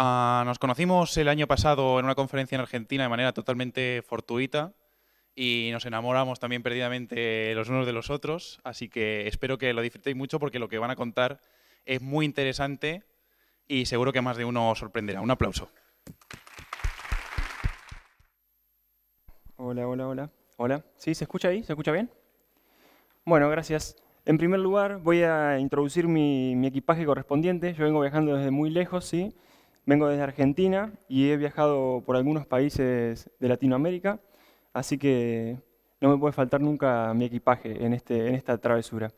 Ah, nos conocimos el año pasado en una conferencia en Argentina de manera totalmente fortuita y nos enamoramos también perdidamente los unos de los otros, así que espero que lo disfrutéis mucho porque lo que van a contar es muy interesante y seguro que más de uno os sorprenderá. Un aplauso. Hola, hola, hola. Hola. ¿Sí? ¿Se escucha ahí? ¿Se escucha bien? Bueno, gracias. En primer lugar, voy a introducir mi, equipaje correspondiente. Yo vengo viajando desde muy lejos, ¿sí? sí Vengo desde Argentina y he viajado por algunos países de Latinoamérica, así que no me puede faltar nunca mi equipaje en, este, en esta travesura.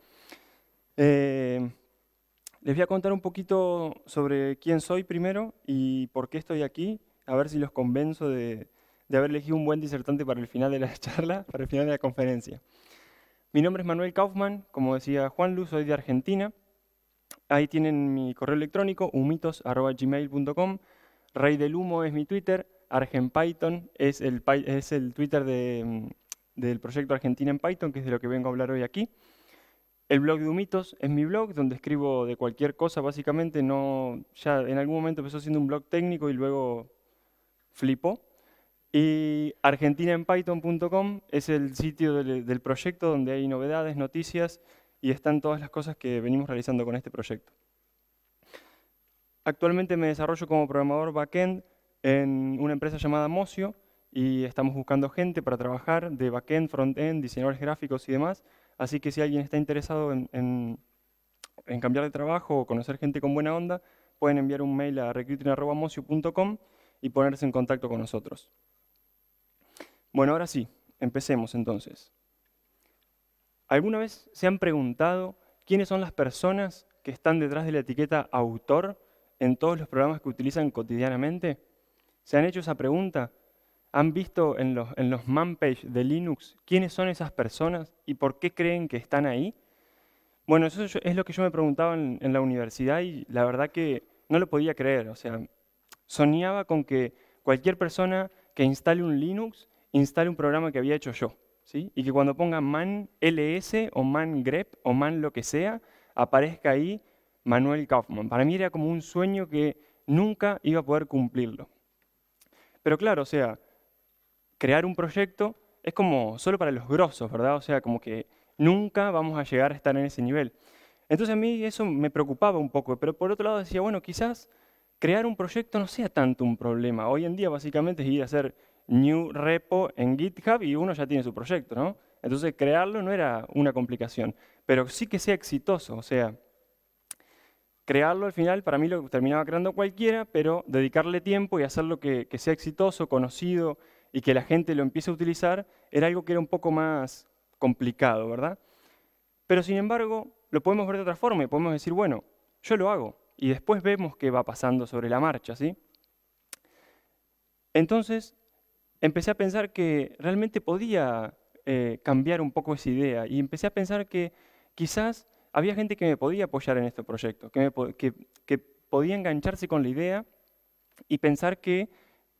Eh, les voy a contar un poquito sobre quién soy primero y por qué estoy aquí, a ver si los convenzo de, de haber elegido un buen disertante para el final de la charla, para el final de la conferencia. Mi nombre es Manuel Kaufman, como decía Juan Luz, soy de Argentina. Ahí tienen mi correo electrónico, humitos.gmail.com. Rey del Humo es mi Twitter. Argen es el, es el Twitter mm, del proyecto Argentina en Python, que es de lo que vengo a hablar hoy aquí. El blog de Humitos es mi blog, donde escribo de cualquier cosa, básicamente. No, ya en algún momento empezó siendo un blog técnico y luego flipó. Y argentinaenpython.com es el sitio del proyecto donde hay novedades, noticias, y están todas las cosas que venimos realizando con este proyecto. Actualmente me desarrollo como programador backend en una empresa llamada Mocio y estamos buscando gente para trabajar de backend, frontend, diseñadores gráficos y demás. Así que si alguien está interesado en, en cambiar de trabajo o conocer gente con buena onda, pueden enviar un mail a recruiting.mocio.com y ponerse en contacto con nosotros. Bueno, ahora sí, empecemos entonces. ¿Alguna vez se han preguntado quiénes son las personas que están detrás de la etiqueta autor en todos los programas que utilizan cotidianamente? ¿Se han hecho esa pregunta? ¿Han visto en los, en de Linux quiénes son esas personas y por qué creen que están ahí? Bueno, eso es lo que yo me preguntaba en la universidad y la verdad que no lo podía creer. O sea, soñaba con que cualquier persona que instale un Linux instale un programa que había hecho yo. Y que cuando pongan man ls o man grep o man lo que sea, aparezca ahí Manuel Kaufman. Para mí era como un sueño que nunca iba a poder cumplirlo. Pero claro, o sea, crear un proyecto es como solo para los grosos, ¿verdad? O sea, como que nunca vamos a llegar a estar en ese nivel. Entonces a mí eso me preocupaba un poco, pero por otro lado decía, bueno, quizás crear un proyecto no sea tanto un problema. Hoy en día básicamente es ir a hacer new repo en GitHub y uno ya tiene su proyecto, ¿no? Entonces crearlo no era una complicación, pero sí que sea exitoso, o sea, crearlo al final para mí lo terminaba creando cualquiera, pero dedicarle tiempo y hacerlo que, que sea exitoso, conocido y que la gente lo empiece a utilizar, era algo que era un poco más complicado, ¿verdad? Pero sin embargo, lo podemos ver de otra forma y podemos decir, bueno, yo lo hago y después vemos qué va pasando sobre la marcha, ¿sí? Entonces, empecé a pensar que realmente podía eh, cambiar un poco esa idea y empecé a pensar que quizás había gente que me podía apoyar en este proyecto, que, podía engancharse con la idea y pensar que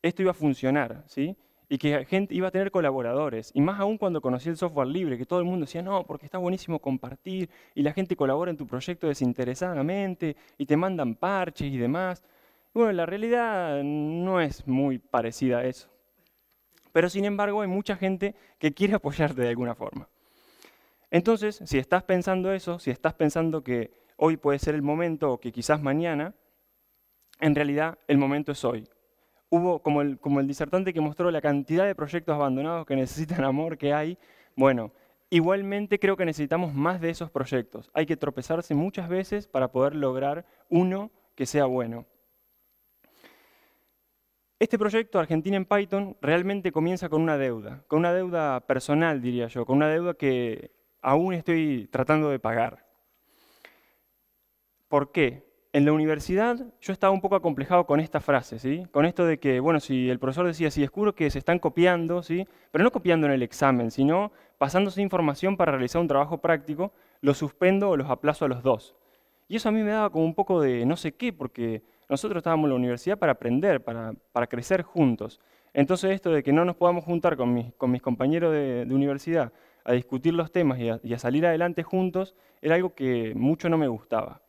esto iba a funcionar, ¿sí? y que gente iba a tener colaboradores. Y más aún cuando conocí el software libre, que todo el mundo decía, no, porque está buenísimo compartir y la gente colabora en tu proyecto desinteresadamente y te mandan parches y demás. bueno, la realidad no es muy parecida a eso. Pero sin embargo hay mucha gente que quiere apoyarte de alguna forma. Entonces, si estás pensando eso, si estás pensando que hoy puede ser el momento o que quizás mañana, en realidad el momento es hoy. Hubo, como el, como el disertante que mostró la cantidad de proyectos abandonados que necesitan amor que hay, bueno, igualmente creo que necesitamos más de esos proyectos. Hay que tropezarse muchas veces para poder lograr uno que sea bueno. Este proyecto, Argentina en Python, realmente comienza con una deuda, con una deuda personal, diría yo, con una deuda que aún estoy tratando de pagar. ¿Por qué? En la universidad yo estaba un poco acomplejado con esta frase, ¿sí? con esto de que, bueno, si el profesor decía, sí, descubro que se están copiando, ¿sí? pero no copiando en el examen, sino pasándose información para realizar un trabajo práctico, los suspendo o los aplazo a los dos. Y eso a mí me daba como un poco de no sé qué, porque nosotros estábamos en la universidad para aprender, para, crecer juntos. Entonces esto de que no nos podamos juntar con mis, compañeros de, universidad a discutir los temas y a, salir adelante juntos era algo que mucho no me gustaba.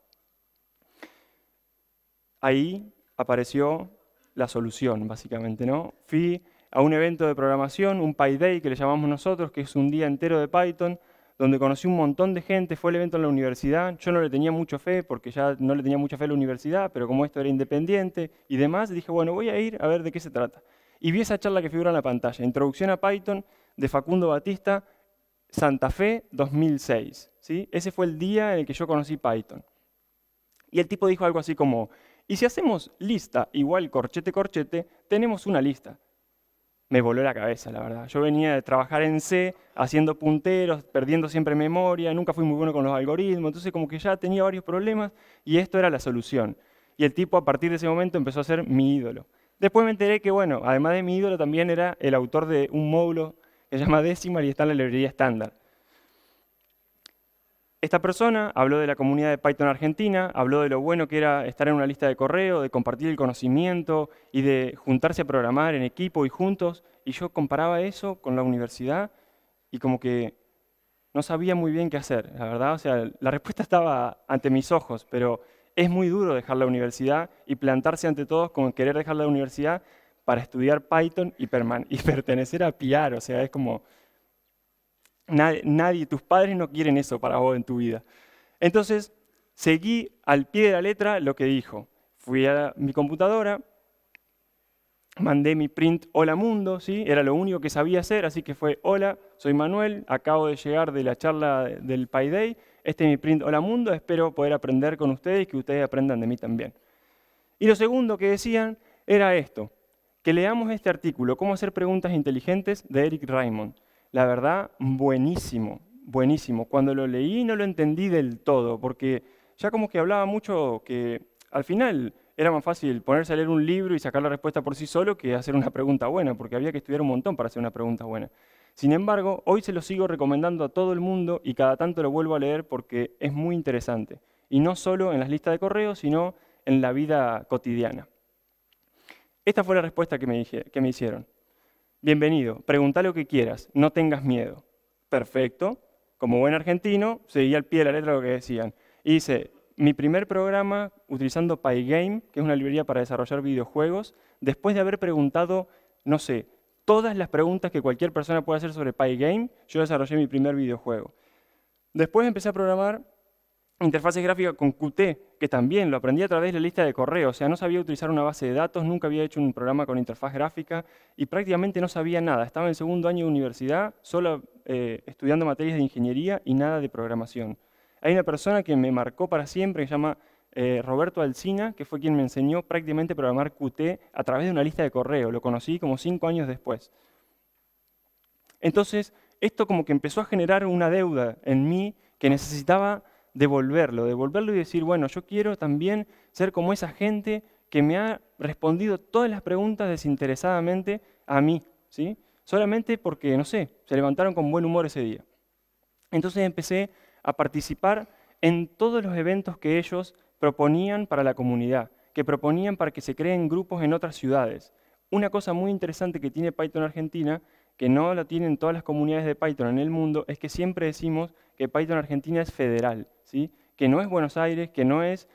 Ahí apareció la solución, básicamente, ¿no? Fui a un evento de programación, un PyDay que le llamamos nosotros, que es un día entero de Python, donde conocí un montón de gente, fue el evento en la universidad, yo no le tenía mucho fe porque ya no le tenía mucha fe a la universidad, pero como esto era independiente y demás, dije, bueno, voy a ir a ver de qué se trata. Y vi esa charla que figura en la pantalla, Introducción a Python de Facundo Batista, Santa Fe 2006. ¿sí? Ese fue el día en el que yo conocí Python. Y el tipo dijo algo así como, y si hacemos lista igual corchete corchete, tenemos una lista me voló la cabeza, la verdad. Yo venía de trabajar en C, haciendo punteros, perdiendo siempre memoria, nunca fui muy bueno con los algoritmos, entonces como que ya tenía varios problemas y esto era la solución. Y el tipo a partir de ese momento empezó a ser mi ídolo. Después me enteré que, bueno, además de mi ídolo también era el autor de un módulo que se llama Decimal y está en la librería estándar. Esta persona habló de la comunidad de Python Argentina, habló de lo bueno que era estar en una lista de correo, de compartir el conocimiento y de juntarse a programar en equipo y juntos, y yo comparaba eso con la universidad y como que no sabía muy bien qué hacer, la verdad, o sea, la respuesta estaba ante mis ojos, pero es muy duro dejar la universidad y plantarse ante todos con querer dejar la universidad para estudiar Python y, y pertenecer a Piar. o sea, es como Nadie, tus padres no quieren eso para vos en tu vida. Entonces, seguí al pie de la letra lo que dijo. Fui a mi computadora, mandé mi print hola mundo, ¿sí? era lo único que sabía hacer, así que fue hola, soy Manuel, acabo de llegar de la charla del Day, este es mi print hola mundo, espero poder aprender con ustedes y que ustedes aprendan de mí también. Y lo segundo que decían era esto, que leamos este artículo, cómo hacer preguntas inteligentes de Eric Raymond la verdad, buenísimo, buenísimo. Cuando lo leí no lo entendí del todo, porque ya como que hablaba mucho que al final era más fácil ponerse a leer un libro y sacar la respuesta por sí solo que hacer una pregunta buena, porque había que estudiar un montón para hacer una pregunta buena. Sin embargo, hoy se lo sigo recomendando a todo el mundo y cada tanto lo vuelvo a leer porque es muy interesante. Y no solo en las listas de correo, sino en la vida cotidiana. Esta fue la respuesta que me, dije, que me hicieron. Bienvenido, pregunta lo que quieras, no tengas miedo. Perfecto. Como buen argentino, seguía al pie de la letra lo que decían. Y dice, mi primer programa utilizando Pygame, que es una librería para desarrollar videojuegos, después de haber preguntado, no sé, todas las preguntas que cualquier persona puede hacer sobre Pygame, yo desarrollé mi primer videojuego. Después empecé a programar interfaces gráfica con Qt, que también lo aprendí a través de la lista de correo, o sea, no sabía utilizar una base de datos, nunca había hecho un programa con interfaz gráfica y prácticamente no sabía nada. Estaba en segundo año de universidad, solo eh, estudiando materias de ingeniería y nada de programación. Hay una persona que me marcó para siempre, que se llama eh, Roberto Alcina, que fue quien me enseñó prácticamente a programar Qt a través de una lista de correo. Lo conocí como cinco años después. Entonces, esto como que empezó a generar una deuda en mí que necesitaba devolverlo, devolverlo y decir, bueno, yo quiero también ser como esa gente que me ha respondido todas las preguntas desinteresadamente a mí, ¿sí? Solamente porque, no sé, se levantaron con buen humor ese día. Entonces empecé a participar en todos los eventos que ellos proponían para la comunidad, que proponían para que se creen grupos en otras ciudades. Una cosa muy interesante que tiene Python Argentina que no la tienen todas las comunidades de Python en el mundo es que siempre decimos que Python Argentina es federal, ¿sí? que no es Buenos Aires, que no es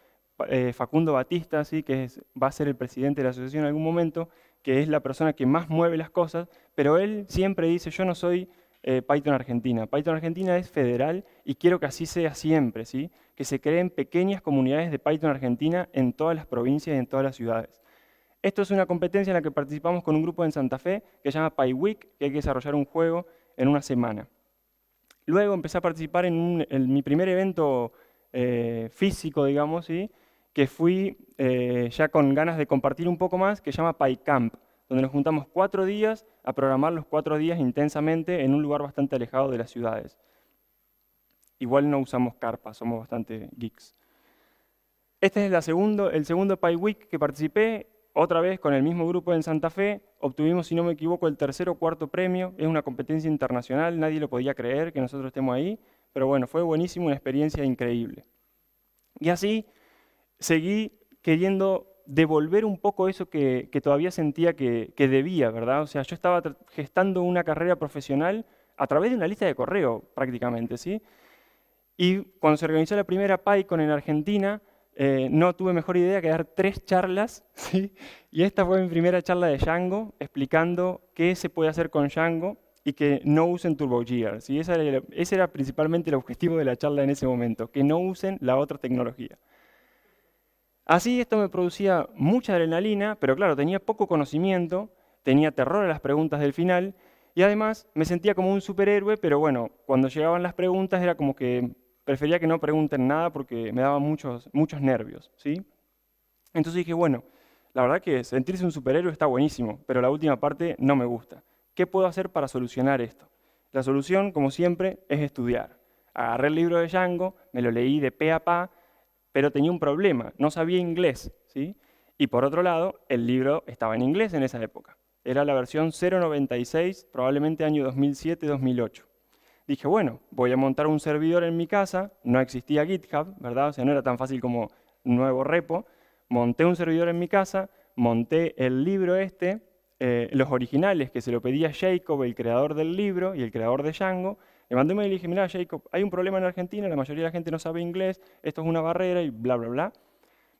eh, Facundo Batista, ¿sí? que va a ser el presidente de la asociación en algún momento, que es la persona que más mueve las cosas, pero él siempre dice, yo no soy eh, Python Argentina. Python Argentina es federal y quiero que así sea siempre, ¿sí? que se creen pequeñas comunidades de Python Argentina en todas las provincias y en todas las ciudades. Esto es una competencia en la que participamos con un grupo en Santa Fe que se llama PyWeek, que hay que desarrollar un juego en una semana. Luego empecé a participar en, mi primer evento eh, físico, digamos, que fui eh, ya con ganas de compartir un poco más, que se llama PyCamp, donde nos juntamos cuatro días a programar los cuatro días intensamente en un lugar bastante alejado de las ciudades. Igual no usamos carpas, somos bastante geeks. Este es la segundo, el segundo PyWeek que participé. Otra vez con el mismo grupo en Santa Fe, obtuvimos, si no me equivoco, el tercer o cuarto premio. Es una competencia internacional, nadie lo podía creer que nosotros estemos ahí, pero bueno, fue buenísimo, una experiencia increíble. Y así seguí queriendo devolver un poco eso que, todavía sentía que, que, debía, ¿verdad? O sea, yo estaba gestando una carrera profesional a través de una lista de correo prácticamente, ¿sí? Y cuando se organizó la primera PyCon en Argentina, eh, no tuve mejor idea que dar tres charlas, y esta fue mi primera charla de Django, explicando qué se puede hacer con Django y que no usen TurboGears. ¿sí? ese era principalmente el objetivo de la charla en ese momento, que no usen la otra tecnología. Así esto me producía mucha adrenalina, pero claro, tenía poco conocimiento, tenía terror a las preguntas del final, y además me sentía como un superhéroe, pero bueno, cuando llegaban las preguntas era como que prefería que no pregunten nada porque me daba muchos, muchos nervios, ¿sí? Entonces dije, bueno, la verdad que sentirse un superhéroe está buenísimo, pero la última parte no me gusta. ¿Qué puedo hacer para solucionar esto? La solución, como siempre, es estudiar. Agarré el libro de Django, me lo leí de pe a pa, pero tenía un problema, no sabía inglés, ¿sí? Y por otro lado, el libro estaba en inglés en esa época. Era la versión 096, probablemente año 2007-2008 dije, bueno, voy a montar un servidor en mi casa, no existía GitHub, ¿verdad? O sea, no era tan fácil como nuevo repo. Monté un servidor en mi casa, monté el libro este, eh, los originales que se lo pedía Jacob, el creador del libro y el creador de Django. Le mandé un mail y dije, mira Jacob, hay un problema en Argentina, la mayoría de la gente no sabe inglés, esto es una barrera y bla, bla, bla.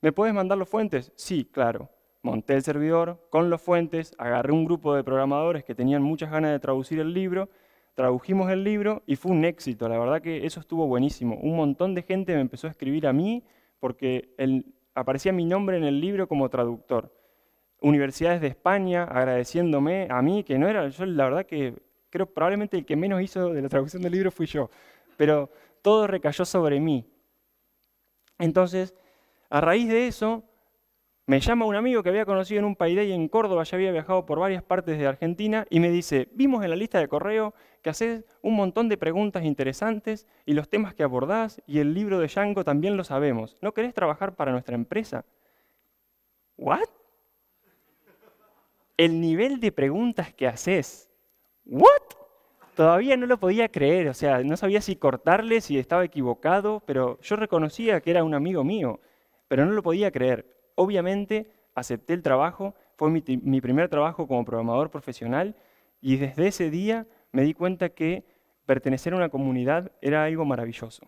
¿Me puedes mandar los fuentes? Sí, claro. Monté el servidor con los fuentes, agarré un grupo de programadores que tenían muchas ganas de traducir el libro Tradujimos el libro y fue un éxito, la verdad que eso estuvo buenísimo. Un montón de gente me empezó a escribir a mí porque aparecía mi nombre en el libro como traductor. Universidades de España agradeciéndome a mí, que no era, yo la verdad que creo probablemente el que menos hizo de la traducción del libro fui yo, pero todo recayó sobre mí. Entonces, a raíz de eso, me llama un amigo que había conocido en un payday en Córdoba, ya había viajado por varias partes de Argentina, y me dice, vimos en la lista de correo que haces un montón de preguntas interesantes y los temas que abordás y el libro de Django también lo sabemos. ¿No querés trabajar para nuestra empresa? ¿What? El nivel de preguntas que haces. ¿What? Todavía no lo podía creer, o sea, no sabía si cortarle, si estaba equivocado, pero yo reconocía que era un amigo mío, pero no lo podía creer obviamente acepté el trabajo, fue mi, primer trabajo como programador profesional y desde ese día me di cuenta que pertenecer a una comunidad era algo maravilloso.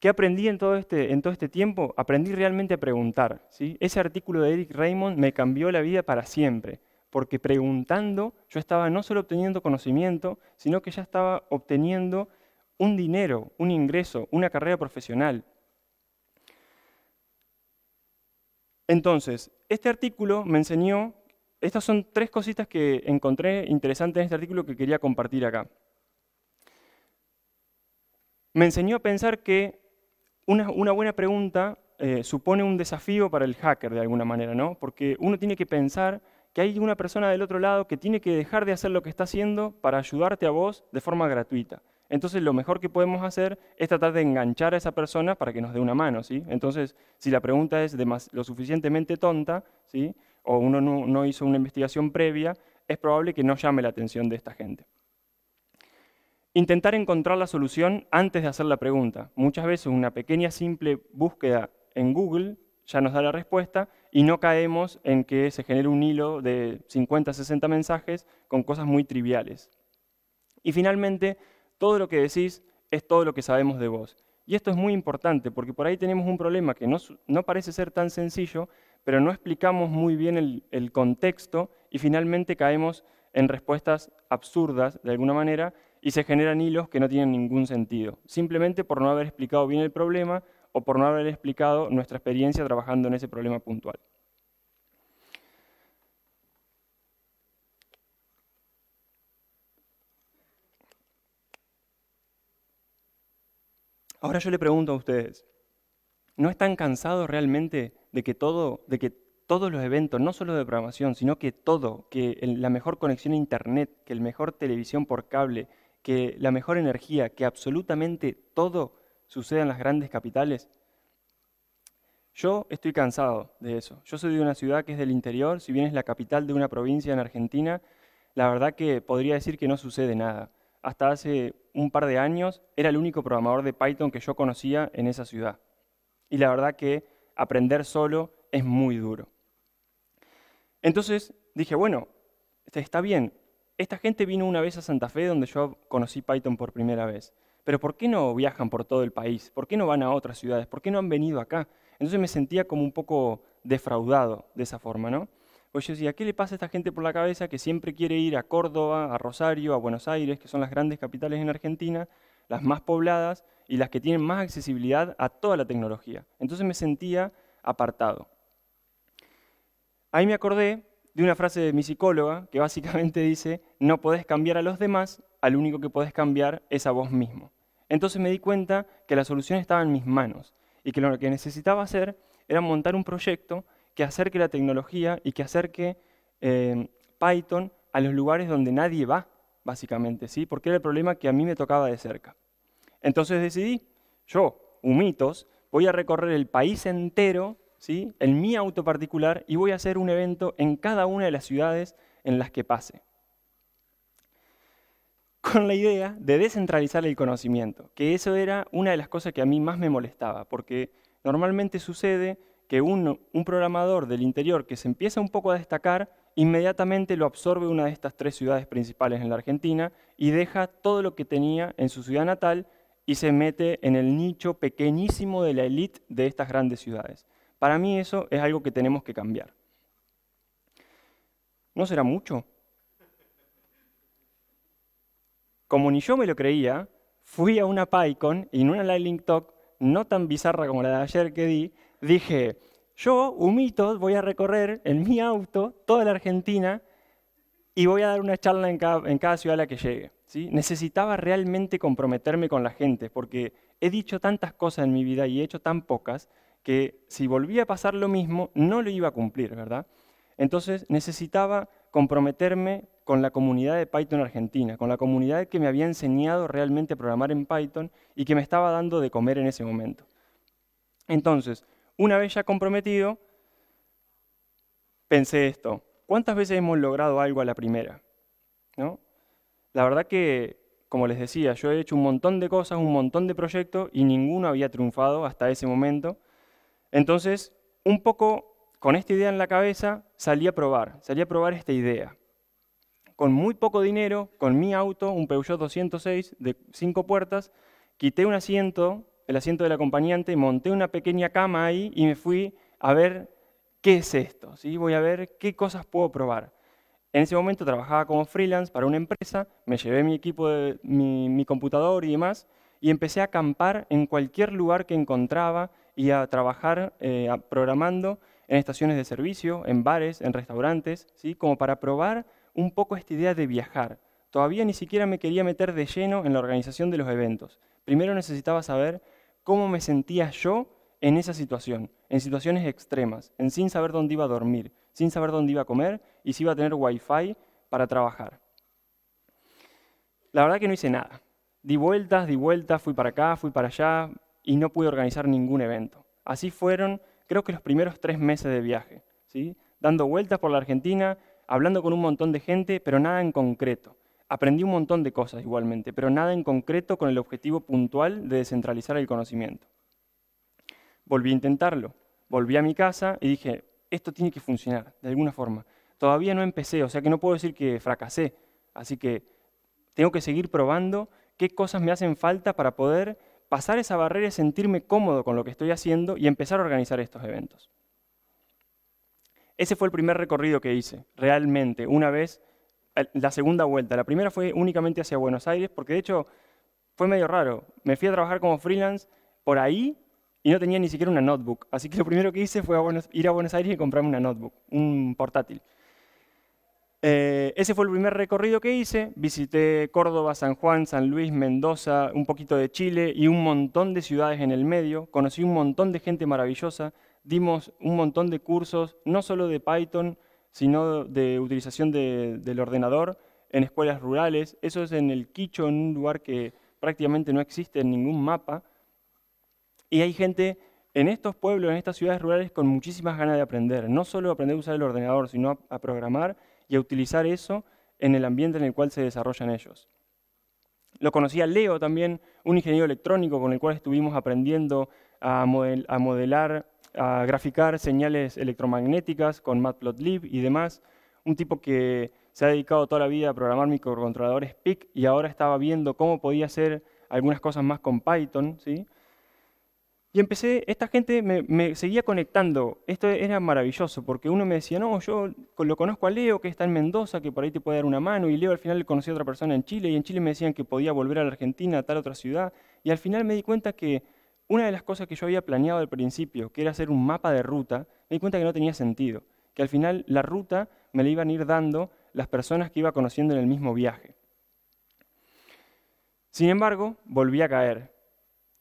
¿Qué aprendí en todo este, este tiempo? Aprendí realmente a preguntar. Ese artículo de Eric Raymond me cambió la vida para siempre, porque preguntando yo estaba no solo obteniendo conocimiento, sino que ya estaba obteniendo un dinero, un ingreso, una carrera profesional, Entonces, este artículo me enseñó, estas son tres cositas que encontré interesantes en este artículo que quería compartir acá. Me enseñó a pensar que una, buena pregunta eh, supone un desafío para el hacker de alguna manera, ¿no? Porque uno tiene que pensar que hay una persona del otro lado que tiene que dejar de hacer lo que está haciendo para ayudarte a vos de forma gratuita. Entonces lo mejor que podemos hacer es tratar de enganchar a esa persona para que nos dé una mano, ¿sí? Entonces, si la pregunta es lo suficientemente tonta, ¿sí? O uno no, hizo una investigación previa, es probable que no llame la atención de esta gente. Intentar encontrar la solución antes de hacer la pregunta. Muchas veces una pequeña simple búsqueda en Google ya nos da la respuesta y no caemos en que se genere un hilo de 50, 60 mensajes con cosas muy triviales. Y finalmente, todo lo que decís es todo lo que sabemos de vos. Y esto es muy importante porque por ahí tenemos un problema que no, parece ser tan sencillo, pero no explicamos muy bien el contexto y finalmente caemos en respuestas absurdas de alguna manera y se generan hilos que no tienen ningún sentido, simplemente por no haber explicado bien el problema o por no haber explicado nuestra experiencia trabajando en ese problema puntual. Ahora yo le pregunto a ustedes, ¿no están cansados realmente de que todo, de que todos los eventos, no solo de programación, sino que todo, que la mejor conexión a internet, que el mejor televisión por cable, que la mejor energía, que absolutamente todo suceda en las grandes capitales? Yo estoy cansado de eso. Yo soy de una ciudad que es del interior, si bien es la capital de una provincia en Argentina, la verdad que podría decir que no sucede nada hasta hace un par de años, era el único programador de Python que yo conocía en esa ciudad. Y la verdad que aprender solo es muy duro. Entonces dije, bueno, este, está bien, esta gente vino una vez a Santa Fe donde yo conocí Python por primera vez, pero ¿por qué no viajan por todo el país? ¿Por qué no van a otras ciudades? ¿Por qué no han venido acá? Entonces me sentía como un poco defraudado de esa forma, ¿no? Pues yo decía, ¿qué le pasa a esta gente por la cabeza que siempre quiere ir a Córdoba, a Rosario, a Buenos Aires, que son las grandes capitales en Argentina, las más pobladas y las que tienen más accesibilidad a toda la tecnología? Entonces me sentía apartado. Ahí me acordé de una frase de mi psicóloga que básicamente dice, no podés cambiar a los demás, al único que podés cambiar es a vos mismo. Entonces me di cuenta que la solución estaba en mis manos y que lo que necesitaba hacer era montar un proyecto que acerque la tecnología y que acerque em, Python a los lugares donde nadie va, básicamente, ¿sí? porque era el problema que a mí me tocaba de cerca. Entonces decidí, yo, Humitos, voy a recorrer el país entero, ¿sí? en mi auto particular, y voy a hacer un evento en cada una de las ciudades en las que pase. Con la idea de descentralizar el conocimiento, que eso era una de las cosas que a mí más me molestaba, porque normalmente sucede que un, programador del interior que se empieza un poco a destacar, inmediatamente lo absorbe una de estas tres ciudades principales en la Argentina y deja todo lo que tenía en su ciudad natal y se mete en el nicho pequeñísimo de la élite de estas grandes ciudades. Para mí eso es algo que tenemos que cambiar. ¿No será mucho? Como ni yo me lo creía, fui a una PyCon y en una Lightning Talk no tan bizarra como la de ayer que di, dije, yo, Humitos, voy a recorrer en mi auto toda la Argentina y voy a dar una charla en cada, ciudad a la que llegue. ¿sí? Necesitaba realmente comprometerme con la gente, porque he dicho tantas cosas en mi vida y he hecho tan pocas que si volvía a pasar lo mismo, no lo iba a cumplir, ¿verdad? Entonces necesitaba comprometerme con la comunidad de Python Argentina, con la comunidad que me había enseñado realmente a programar en Python y que me estaba dando de comer en ese momento. Entonces, una vez ya comprometido, pensé esto, ¿cuántas veces hemos logrado algo a la primera? ¿No? La verdad que, como les decía, yo he hecho un montón de cosas, un montón de proyectos y ninguno había triunfado hasta ese momento. Entonces, un poco con esta idea en la cabeza, salí a probar, salí a probar esta idea. Con muy poco dinero, con mi auto, un Peugeot 206 de cinco puertas, quité un asiento el asiento del acompañante, monté una pequeña cama ahí y me fui a ver qué es esto, ¿sí? voy a ver qué cosas puedo probar. En ese momento trabajaba como freelance para una empresa, me llevé mi equipo, mi, computador y demás, y empecé a acampar en cualquier lugar que encontraba y a trabajar eh, programando en estaciones de servicio, en bares, en restaurantes, ¿sí? como para probar un poco esta idea de viajar. Todavía ni siquiera me quería meter de lleno en la organización de los eventos. Primero necesitaba saber cómo me sentía yo en esa situación, en situaciones extremas, en sin saber dónde iba a dormir, sin saber dónde iba a comer y si iba a tener wifi para trabajar. La verdad que no hice nada. Di vueltas, di vueltas, fui para acá, fui para allá y no pude organizar ningún evento. Así fueron, creo que los primeros tres meses de viaje, ¿sí? dando vueltas por la Argentina, hablando con un montón de gente, pero nada en concreto. Aprendí un montón de cosas igualmente, pero nada en concreto con el objetivo puntual de descentralizar el conocimiento. Volví a intentarlo. Volví a mi casa y dije, esto tiene que funcionar, de alguna forma. Todavía no empecé, o sea que no puedo decir que fracasé. Así que tengo que seguir probando qué cosas me hacen falta para poder pasar esa barrera y sentirme cómodo con lo que estoy haciendo y empezar a organizar estos eventos. Ese fue el primer recorrido que hice, realmente, una vez la segunda vuelta. La primera fue únicamente hacia Buenos Aires, porque de hecho fue medio raro. Me fui a trabajar como freelance por ahí y no tenía ni siquiera una notebook. Así que lo primero que hice fue ir a Buenos Aires y comprarme una notebook, un portátil. Eh, ese fue el primer recorrido que hice. Visité Córdoba, San Juan, San Luis, Mendoza, un poquito de Chile y un montón de ciudades en el medio. Conocí un montón de gente maravillosa. Dimos un montón de cursos, no solo de Python, sino de utilización del ordenador en escuelas rurales. Eso es en el Quicho, en un lugar que prácticamente no existe en ningún mapa. Y hay gente en estos pueblos, en estas ciudades rurales, con muchísimas ganas de aprender. No solo aprender a usar el ordenador, sino a, programar y a utilizar eso en el ambiente en el cual se desarrollan ellos. Lo conocía Leo también, un ingeniero electrónico con el cual estuvimos aprendiendo a modelar a graficar señales electromagnéticas con Matplotlib y demás. Un tipo que se ha dedicado toda la vida a programar microcontroladores PIC y ahora estaba viendo cómo podía hacer algunas cosas más con Python. ¿sí? Y empecé, esta gente me, me, seguía conectando. Esto era maravilloso porque uno me decía, no, yo lo conozco a Leo que está en Mendoza, que por ahí te puede dar una mano. Y Leo al final le conocí a otra persona en Chile y en Chile me decían que podía volver a la Argentina, a tal otra ciudad. Y al final me di cuenta que una de las cosas que yo había planeado al principio, que era hacer un mapa de ruta, me di cuenta que no tenía sentido, que al final la ruta me la iban a ir dando las personas que iba conociendo en el mismo viaje. Sin embargo, volví a caer.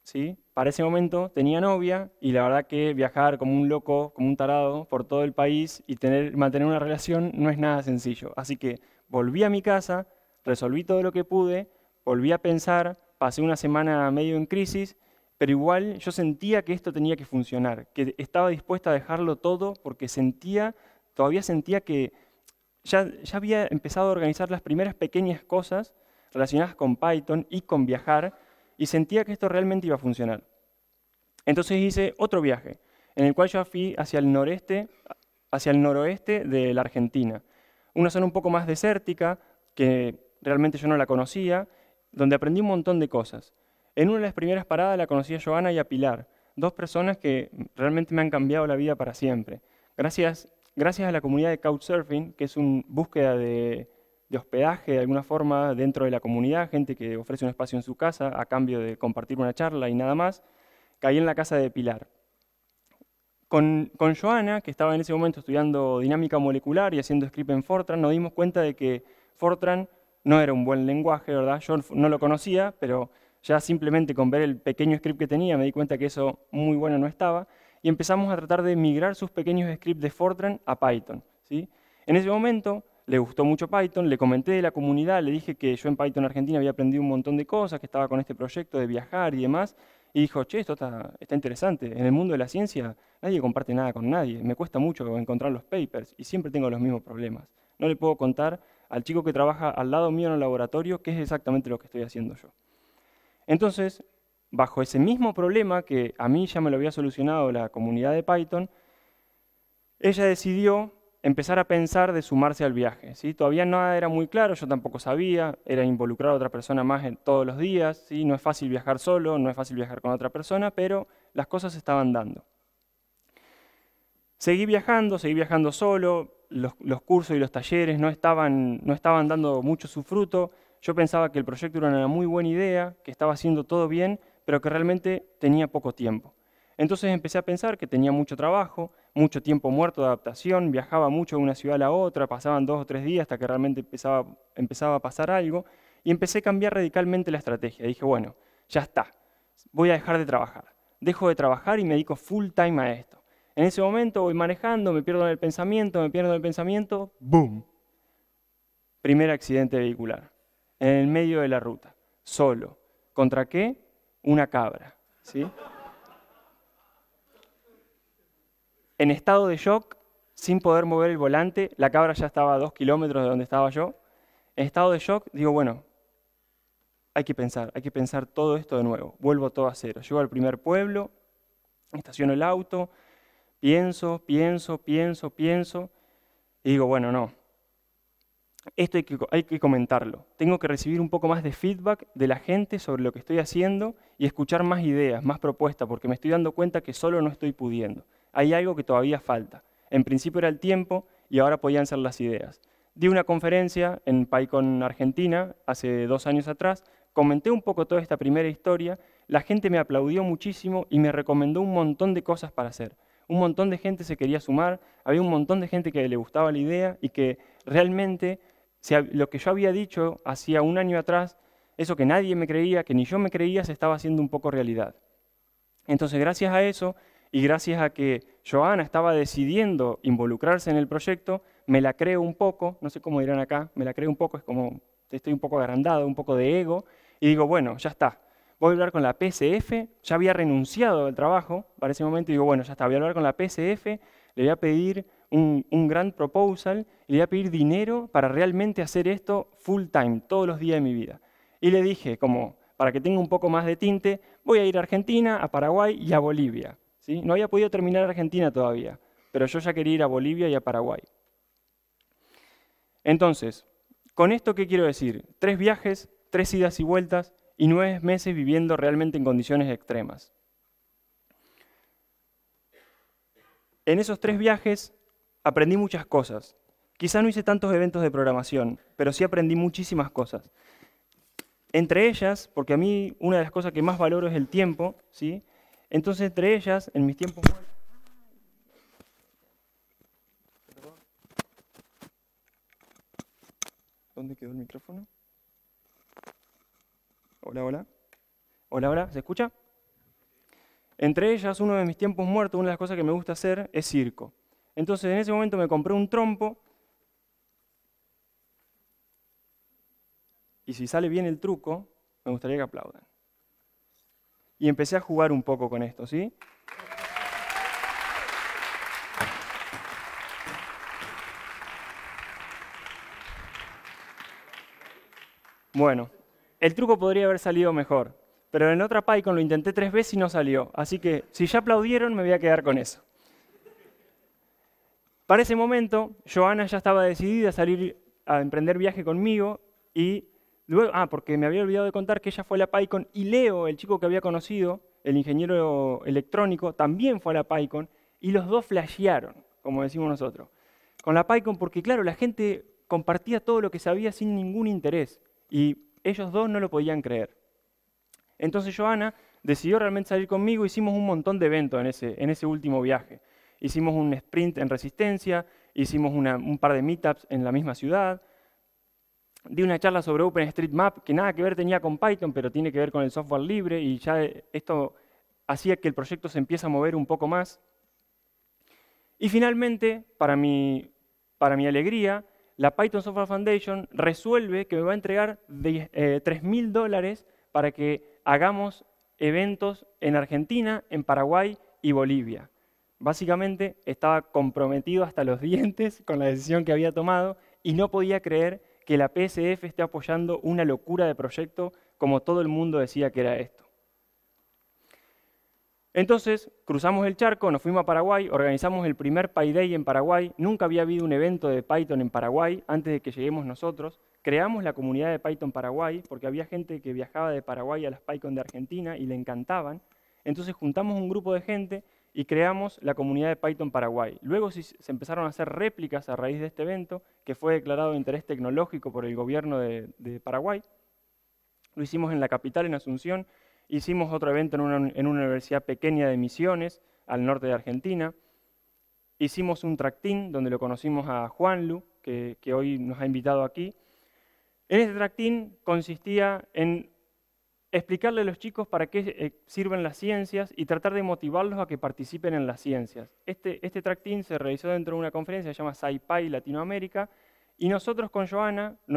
¿sí? Para ese momento tenía novia y la verdad que viajar como un loco, como un tarado por todo el país y tener, mantener una relación no es nada sencillo. Así que volví a mi casa, resolví todo lo que pude, volví a pensar, pasé una semana medio en crisis pero igual yo sentía que esto tenía que funcionar, que estaba dispuesta a dejarlo todo porque sentía, todavía sentía que ya, ya había empezado a organizar las primeras pequeñas cosas relacionadas con Python y con viajar, y sentía que esto realmente iba a funcionar. Entonces hice otro viaje, en el cual yo fui hacia el noreste, hacia el noroeste de la Argentina, una zona un poco más desértica, que realmente yo no la conocía, donde aprendí un montón de cosas. En una de las primeras paradas la conocí a Joana y a Pilar, dos personas que realmente me han cambiado la vida para siempre. Gracias, gracias a la comunidad de Couchsurfing, que es una búsqueda de, hospedaje de alguna forma dentro de la comunidad, gente que ofrece un espacio en su casa a cambio de compartir una charla y nada más, caí en la casa de Pilar. Con, con, Joana, que estaba en ese momento estudiando dinámica molecular y haciendo script en Fortran, nos dimos cuenta de que Fortran no era un buen lenguaje, ¿verdad? Yo no lo conocía, pero ya simplemente con ver el pequeño script que tenía me di cuenta que eso muy bueno no estaba, y empezamos a tratar de migrar sus pequeños scripts de Fortran a Python. ¿sí? En ese momento le gustó mucho Python, le comenté de la comunidad, le dije que yo en Python Argentina había aprendido un montón de cosas, que estaba con este proyecto de viajar y demás, y dijo, che, esto está, está interesante, en el mundo de la ciencia nadie comparte nada con nadie, me cuesta mucho encontrar los papers y siempre tengo los mismos problemas. No le puedo contar al chico que trabaja al lado mío en el laboratorio qué es exactamente lo que estoy haciendo yo. Entonces, bajo ese mismo problema que a mí ya me lo había solucionado la comunidad de Python, ella decidió empezar a pensar de sumarse al viaje. ¿sí? Todavía nada era muy claro, yo tampoco sabía, era involucrar a otra persona más en todos los días, ¿sí? no es fácil viajar solo, no es fácil viajar con otra persona, pero las cosas estaban dando. Seguí viajando, seguí viajando solo, los, los cursos y los talleres no estaban, no estaban dando mucho su fruto, yo pensaba que el proyecto era una muy buena idea, que estaba haciendo todo bien, pero que realmente tenía poco tiempo. Entonces empecé a pensar que tenía mucho trabajo, mucho tiempo muerto de adaptación, viajaba mucho de una ciudad a la otra, pasaban dos o tres días hasta que realmente empezaba, a pasar algo, y empecé a cambiar radicalmente la estrategia. Dije, bueno, ya está, voy a dejar de trabajar. Dejo de trabajar y me dedico full time a esto. En ese momento voy manejando, me pierdo en el pensamiento, me pierdo en el pensamiento, ¡boom! Primer accidente vehicular en el medio de la ruta, solo. ¿Contra qué? Una cabra. ¿sí? En estado de shock, sin poder mover el volante, la cabra ya estaba a dos kilómetros de donde estaba yo. En estado de shock, digo, bueno, hay que pensar, hay que pensar todo esto de nuevo. Vuelvo todo a cero. Llego al primer pueblo, estaciono el auto, pienso, pienso, pienso, pienso, y digo, bueno, no, esto hay que, comentarlo. Tengo que recibir un poco más de feedback de la gente sobre lo que estoy haciendo y escuchar más ideas, más propuestas, porque me estoy dando cuenta que solo no estoy pudiendo. Hay algo que todavía falta. En principio era el tiempo y ahora podían ser las ideas. Di una conferencia en PyCon Argentina hace dos años atrás, comenté un poco toda esta primera historia, la gente me aplaudió muchísimo y me recomendó un montón de cosas para hacer. Un montón de gente se quería sumar, había un montón de gente que le gustaba la idea y que realmente lo que yo había dicho hacía un año atrás, eso que nadie me creía, que ni yo me creía, se estaba haciendo un poco realidad. Entonces, gracias a eso y gracias a que Joana estaba decidiendo involucrarse en el proyecto, me la creo un poco, no sé cómo dirán acá, me la creo un poco, es como estoy un poco agrandado, un poco de ego, y digo, bueno, ya está, voy a hablar con la PCF, ya había renunciado al trabajo para ese momento, y digo, bueno, ya está, voy a hablar con la PCF, le voy a pedir un, gran proposal y le voy a pedir dinero para realmente hacer esto full time, todos los días de mi vida. Y le dije, como para que tenga un poco más de tinte, voy a ir a Argentina, a Paraguay y a Bolivia. ¿Sí? No había podido terminar Argentina todavía, pero yo ya quería ir a Bolivia y a Paraguay. Entonces, con esto, ¿qué quiero decir? Tres viajes, tres idas y vueltas y nueve meses viviendo realmente en condiciones extremas. En esos tres viajes aprendí muchas cosas. Quizás no hice tantos eventos de programación, pero sí aprendí muchísimas cosas. Entre ellas, porque a mí una de las cosas que más valoro es el tiempo, ¿sí? Entonces, entre ellas, en mis tiempos ¿Dónde quedó el micrófono? Hola, hola. Hola, hola, ¿se escucha? Entre ellas, uno de mis tiempos muertos, una de las cosas que me gusta hacer es circo. Entonces en ese momento me compré un trompo y si sale bien el truco, me gustaría que aplaudan. Y empecé a jugar un poco con esto, ¿sí? Bueno, el truco podría haber salido mejor, pero en otra PyCon lo intenté tres veces y no salió, así que si ya aplaudieron me voy a quedar con eso. Para ese momento, Joana ya estaba decidida a salir a emprender viaje conmigo y luego, ah, porque me había olvidado de contar que ella fue a la PyCon y Leo, el chico que había conocido, el ingeniero electrónico, también fue a la PyCon y los dos flashearon, como decimos nosotros, con la PyCon porque claro, la gente compartía todo lo que sabía sin ningún interés y ellos dos no lo podían creer. Entonces Joana decidió realmente salir conmigo, hicimos un montón de eventos en ese, en ese último viaje hicimos un sprint en resistencia, hicimos un par de meetups en la misma ciudad, di una charla sobre OpenStreetMap que nada que ver tenía con Python, pero tiene que ver con el software libre y ya esto hacía que el proyecto se empiece a mover un poco más. Y finalmente, para mi, para mi alegría, la Python Software Foundation resuelve que me va a entregar 3.000 eh, dólares para que hagamos eventos en Argentina, en Paraguay y Bolivia. Básicamente estaba comprometido hasta los dientes con la decisión que había tomado y no podía creer que la PSF esté apoyando una locura de proyecto como todo el mundo decía que era esto. Entonces, cruzamos el charco, nos fuimos a Paraguay, organizamos el primer PyDay en Paraguay, nunca había habido un evento de Python en Paraguay antes de que lleguemos nosotros, creamos la comunidad de Python Paraguay porque había gente que viajaba de Paraguay a las PyCon de Argentina y le encantaban, entonces juntamos un grupo de gente y creamos la comunidad de Python Paraguay. Luego se empezaron a hacer réplicas a raíz de este evento, que fue declarado de interés tecnológico por el gobierno de, Paraguay. Lo hicimos en la capital, en Asunción. Hicimos otro evento en una, universidad pequeña de Misiones, al norte de Argentina. Hicimos un tractín donde lo conocimos a Juanlu, que, que hoy nos ha invitado aquí. En este tractín consistía en explicarle a los chicos para qué eh, sirven las ciencias y tratar de motivarlos a que participen en las ciencias. Este, este tractín se realizó dentro de una conferencia que se llama SciPy Latinoamérica y nosotros con Joana, mm,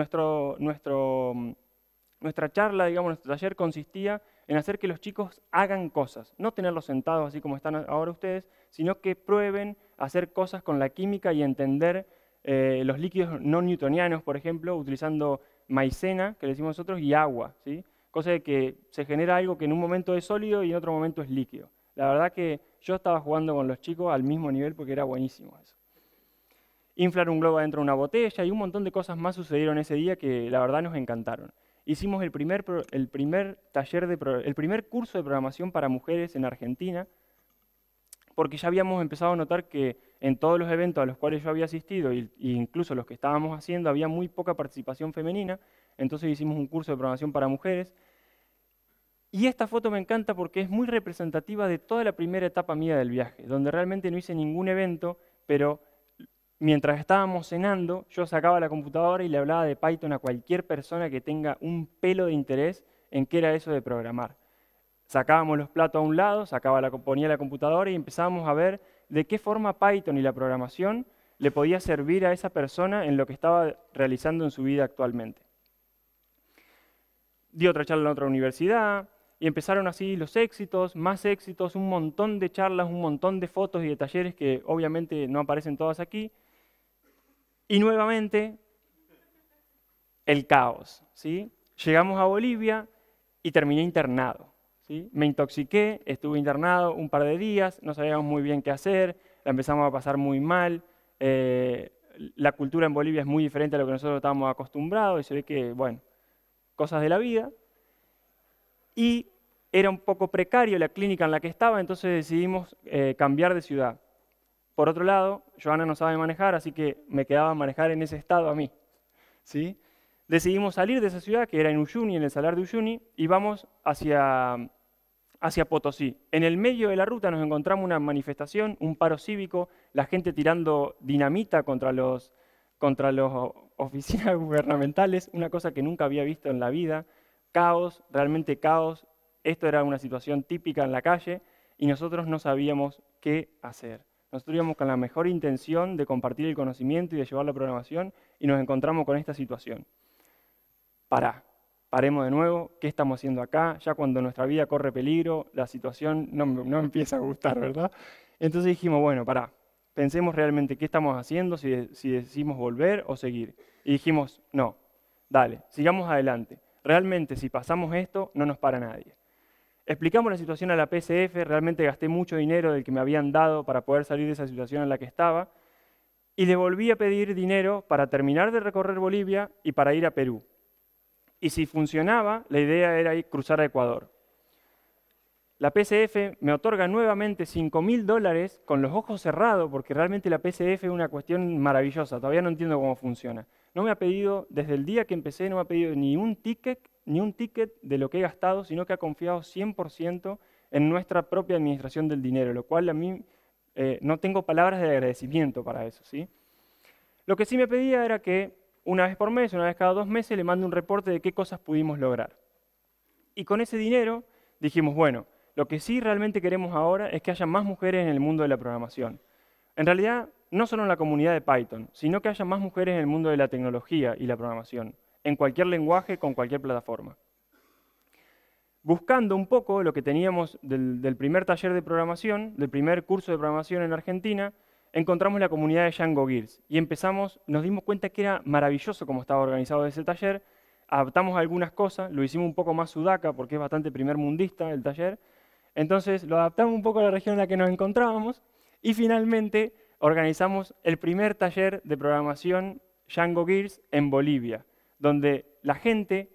nuestra charla, digamos, nuestro taller consistía en hacer que los chicos hagan cosas, no tenerlos sentados así como están ahora ustedes, sino que prueben hacer cosas con la química y entender eh, los líquidos no newtonianos, por ejemplo, utilizando maicena, que le decimos nosotros, y agua, ¿sí? Cosa de que se genera algo que en un momento es sólido y en otro momento es líquido. La verdad que yo estaba jugando con los chicos al mismo nivel porque era buenísimo eso. Inflar un globo dentro de una botella y un montón de cosas más sucedieron ese día que la verdad nos encantaron. Hicimos el primer, el primer, taller de, el primer curso de programación para mujeres en Argentina porque ya habíamos empezado a notar que en todos los eventos a los cuales yo había asistido, e incluso los que estábamos haciendo, había muy poca participación femenina, entonces hicimos un curso de programación para mujeres. Y esta foto me encanta porque es muy representativa de toda la primera etapa mía del viaje, donde realmente no hice ningún evento, pero mientras estábamos cenando, yo sacaba la computadora y le hablaba de Python a cualquier persona que tenga un pelo de interés en qué era eso de programar. Sacábamos los platos a un lado, sacaba la, ponía la computadora y empezábamos a ver de qué forma Python y la programación le podía servir a esa persona en lo que estaba realizando en su vida actualmente di otra charla en otra universidad, y empezaron así los éxitos, más éxitos, un montón de charlas, un montón de fotos y de talleres que obviamente no aparecen todas aquí. Y nuevamente, el caos. ¿sí? Llegamos a Bolivia y terminé internado. ¿sí? Me intoxiqué, estuve internado un par de días, no sabíamos muy bien qué hacer, la empezamos a pasar muy mal. Eh, la cultura en Bolivia es muy diferente a lo que nosotros estábamos acostumbrados y se ve que, bueno, cosas de la vida, y era un poco precario la clínica en la que estaba, entonces decidimos eh, cambiar de ciudad. Por otro lado, Joana no sabe manejar, así que me quedaba manejar en ese estado a mí. ¿sí? Decidimos salir de esa ciudad, que era en Uyuni, en el Salar de Uyuni, y vamos hacia, hacia Potosí. En el medio de la ruta nos encontramos una manifestación, un paro cívico, la gente tirando dinamita contra los contra los oficinas gubernamentales, una cosa que nunca había visto en la vida, caos, realmente caos, esto era una situación típica en la calle y nosotros no sabíamos qué hacer. Nosotros íbamos con la mejor intención de compartir el conocimiento y de llevar la programación y nos encontramos con esta situación. Pará, paremos de nuevo, ¿qué estamos haciendo acá? Ya cuando nuestra vida corre peligro, la situación no, no empieza a gustar, ¿verdad? Entonces dijimos, bueno, pará, pensemos realmente qué estamos haciendo, si, decimos volver o seguir. Y dijimos, no, dale, sigamos adelante. Realmente si pasamos esto, no nos para nadie. Explicamos la situación a la PCF, realmente gasté mucho dinero del que me habían dado para poder salir de esa situación en la que estaba, y le volví a pedir dinero para terminar de recorrer Bolivia y para ir a Perú. Y si funcionaba, la idea era ir, cruzar a Ecuador la PCF me otorga nuevamente 5.000 mil dólares con los ojos cerrados, porque realmente la PCF es una cuestión maravillosa, todavía no entiendo cómo funciona. No me ha pedido, desde el día que empecé, no me ha pedido ni un ticket, ni un ticket de lo que he gastado, sino que ha confiado 100% en nuestra propia administración del dinero, lo cual a mí eh, no tengo palabras de agradecimiento para eso. Lo que sí me pedía era que una vez por mes, una vez cada dos meses, le mande un reporte de qué cosas pudimos lograr. Y con ese dinero dijimos, bueno, lo que sí realmente queremos ahora es que haya más mujeres en el mundo de la programación. En realidad, no solo en la comunidad de Python, sino que haya más mujeres en el mundo de la tecnología y la programación, en cualquier lenguaje, con cualquier plataforma. Buscando un poco lo que teníamos del, primer taller de programación, del primer curso de programación en Argentina, encontramos la comunidad de Django Gears y empezamos, nos dimos cuenta que era maravilloso como estaba organizado ese taller, adaptamos algunas cosas, lo hicimos un poco más sudaca porque es bastante primer mundista el taller, entonces lo adaptamos un poco a la región en la que nos encontrábamos y finalmente organizamos el primer taller de programación Django Gears en Bolivia, donde la gente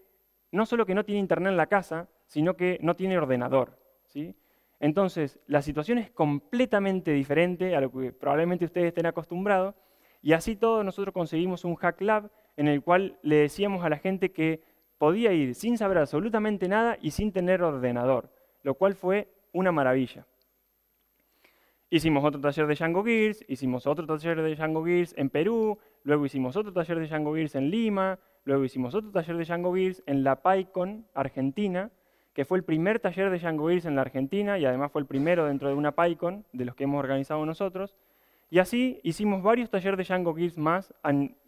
no solo que no tiene internet en la casa, sino que no tiene ordenador. Entonces, la situación es completamente diferente a lo que probablemente ustedes estén acostumbrados, y así todos nosotros conseguimos un Hack Lab en el cual le decíamos a la gente que podía ir sin saber absolutamente nada y sin tener ordenador lo cual fue una maravilla. Hicimos otro taller de Django Gears, hicimos otro taller de Django Gears en Perú, luego hicimos otro taller de Django Gears en Lima, luego hicimos otro taller de Django Gears en La PyCon, Argentina, que fue el primer taller de Django Gears en la Argentina y además fue el primero dentro de una PyCon de los que hemos organizado nosotros. Y así hicimos varios talleres de Django Gears más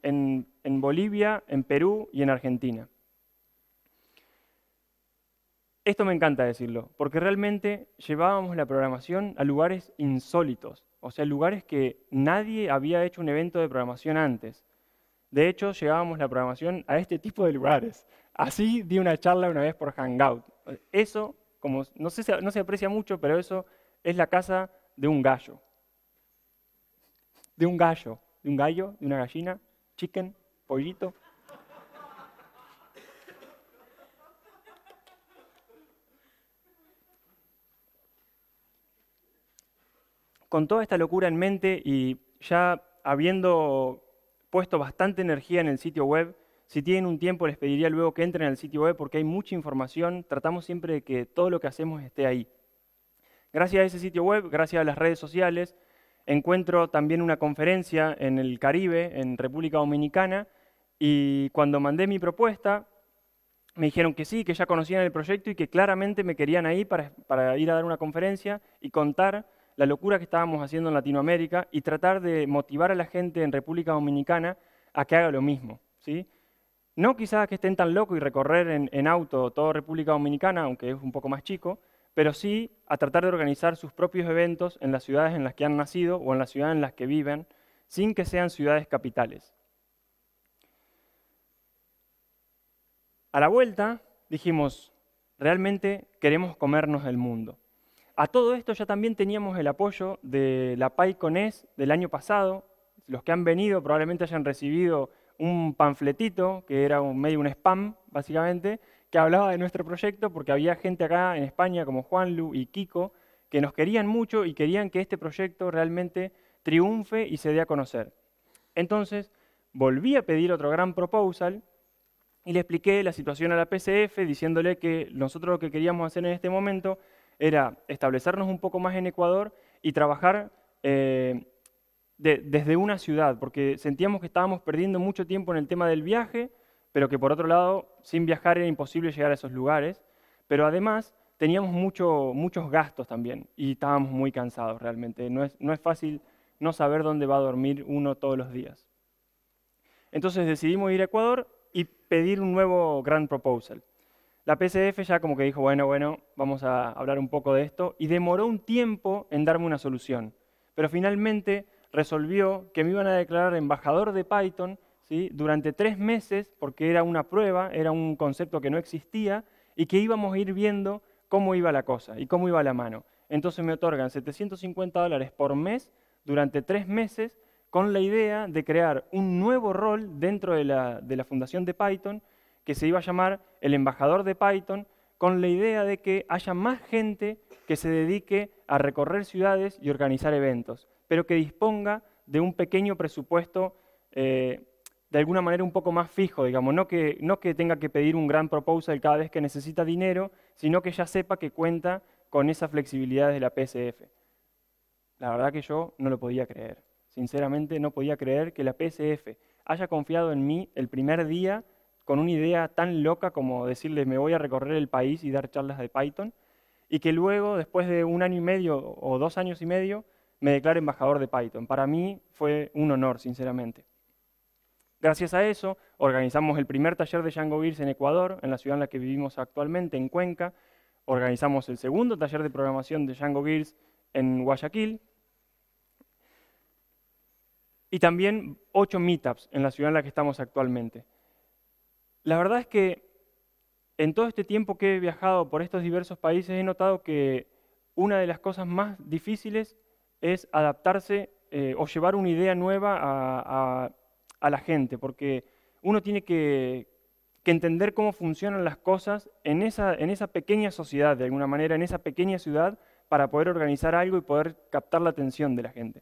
en Bolivia, en Perú y en Argentina. Esto me encanta decirlo, porque realmente llevábamos la programación a lugares insólitos, o sea, lugares que nadie había hecho un evento de programación antes. De hecho, llevábamos la programación a este tipo de lugares. Así di una charla una vez por Hangout. Eso, como no, no se aprecia mucho, pero eso es la casa de un gallo. De un gallo, de un gallo, de una gallina, chicken, pollito. con toda esta locura en mente y ya habiendo puesto bastante energía en el sitio web, si tienen un tiempo les pediría luego que entren al sitio web porque hay mucha información, tratamos siempre de que todo lo que hacemos esté ahí. Gracias a ese sitio web, gracias a las redes sociales, encuentro también una conferencia en el Caribe, en República Dominicana, y cuando mandé mi propuesta, me dijeron que sí, que ya conocían el proyecto y que claramente me querían ahí para, para ir a dar una conferencia y contar la locura que estábamos haciendo en Latinoamérica y tratar de motivar a la gente en República Dominicana a que haga lo mismo. ¿sí? No quizás que estén tan locos y recorrer en, en auto toda República Dominicana, aunque es un poco más chico, pero sí a tratar de organizar sus propios eventos en las ciudades en las que han nacido o en las ciudades en las que viven, sin que sean ciudades capitales. A la vuelta dijimos, realmente queremos comernos el mundo. A todo esto ya también teníamos el apoyo de la PAICONES del año pasado. Los que han venido probablemente hayan recibido un panfletito, que era un, medio un spam, básicamente, que hablaba de nuestro proyecto porque había gente acá en España como Juanlu y Kiko que nos querían mucho y querían que este proyecto realmente triunfe y se dé a conocer. Entonces, volví a pedir otro gran proposal y le expliqué la situación a la PCF diciéndole que nosotros lo que queríamos hacer en este momento era establecernos un poco más en Ecuador y trabajar eh, desde una ciudad, porque sentíamos que estábamos perdiendo mucho tiempo en el tema del viaje, pero que por otro lado, sin viajar era imposible llegar a esos lugares, pero además teníamos mucho, muchos gastos también y estábamos muy cansados realmente. No es, no es fácil no saber dónde va a dormir uno todos los días. Entonces decidimos ir a Ecuador y pedir un nuevo Grand Proposal la PCF ya como que dijo, bueno, bueno, vamos a hablar un poco de esto, y demoró un tiempo en darme una solución. Pero finalmente resolvió que me iban a declarar embajador de Python durante tres meses, porque era una prueba, era un concepto que no existía, y que íbamos a ir viendo cómo iba la cosa y cómo iba la mano. Entonces me otorgan 750 dólares por mes durante tres meses con la idea de crear un nuevo rol dentro de la fundación de Python que se iba a llamar el embajador de Python, con la idea de que haya más gente que se dedique a recorrer ciudades y organizar eventos, pero que disponga de un pequeño presupuesto eh, de alguna manera un poco más fijo, digamos, no que, no que tenga que pedir un gran proposal cada vez que necesita dinero, sino que ya sepa que cuenta con esa flexibilidad de la PSF. La verdad que yo no lo podía creer. Sinceramente no podía creer que la PSF haya confiado en mí el primer día con una idea tan loca como decirles me voy a recorrer el país y dar charlas de Python, y que luego, después de un año y medio o dos años y medio, me declare embajador de Python. Para mí fue un honor, sinceramente. Gracias a eso, organizamos el primer taller de Django Beers en Ecuador, en la ciudad en la que vivimos actualmente, en Cuenca. Organizamos el segundo taller de programación de Django Beers en Guayaquil. Y también ocho meetups en la ciudad en la que estamos actualmente. La verdad es que en todo este tiempo que he viajado por estos diversos países he notado que una de las cosas más difíciles es adaptarse eh, o llevar una idea nueva a, la gente, porque uno tiene que, entender cómo funcionan las cosas esa, en esa pequeña sociedad, de alguna manera, en esa pequeña ciudad, para poder organizar algo y poder captar la atención de la gente.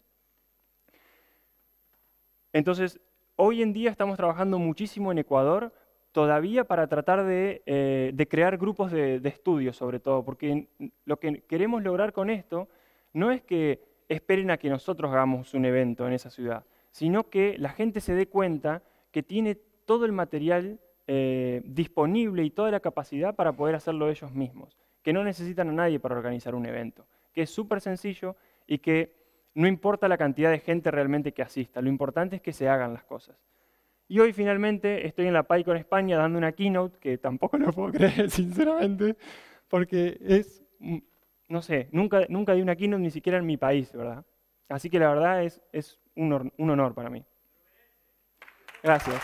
Entonces, hoy en día estamos trabajando muchísimo en Ecuador todavía para tratar de, eh, crear grupos de, estudio sobre todo, porque lo que queremos lograr con esto no es que esperen a que nosotros hagamos un evento en esa ciudad, sino que la gente se dé cuenta que tiene todo el material eh, disponible y toda la capacidad para poder hacerlo ellos mismos, que no necesitan a nadie para organizar un evento, que es súper sencillo y que no importa la cantidad de gente realmente que asista, lo importante es que se hagan las cosas. Y hoy finalmente estoy en la con España dando una keynote, que tampoco lo puedo creer, sinceramente, porque es, mm, no sé, nunca, nunca di una keynote ni siquiera en mi país, ¿verdad? Así que la verdad es, un honor para mí. Gracias.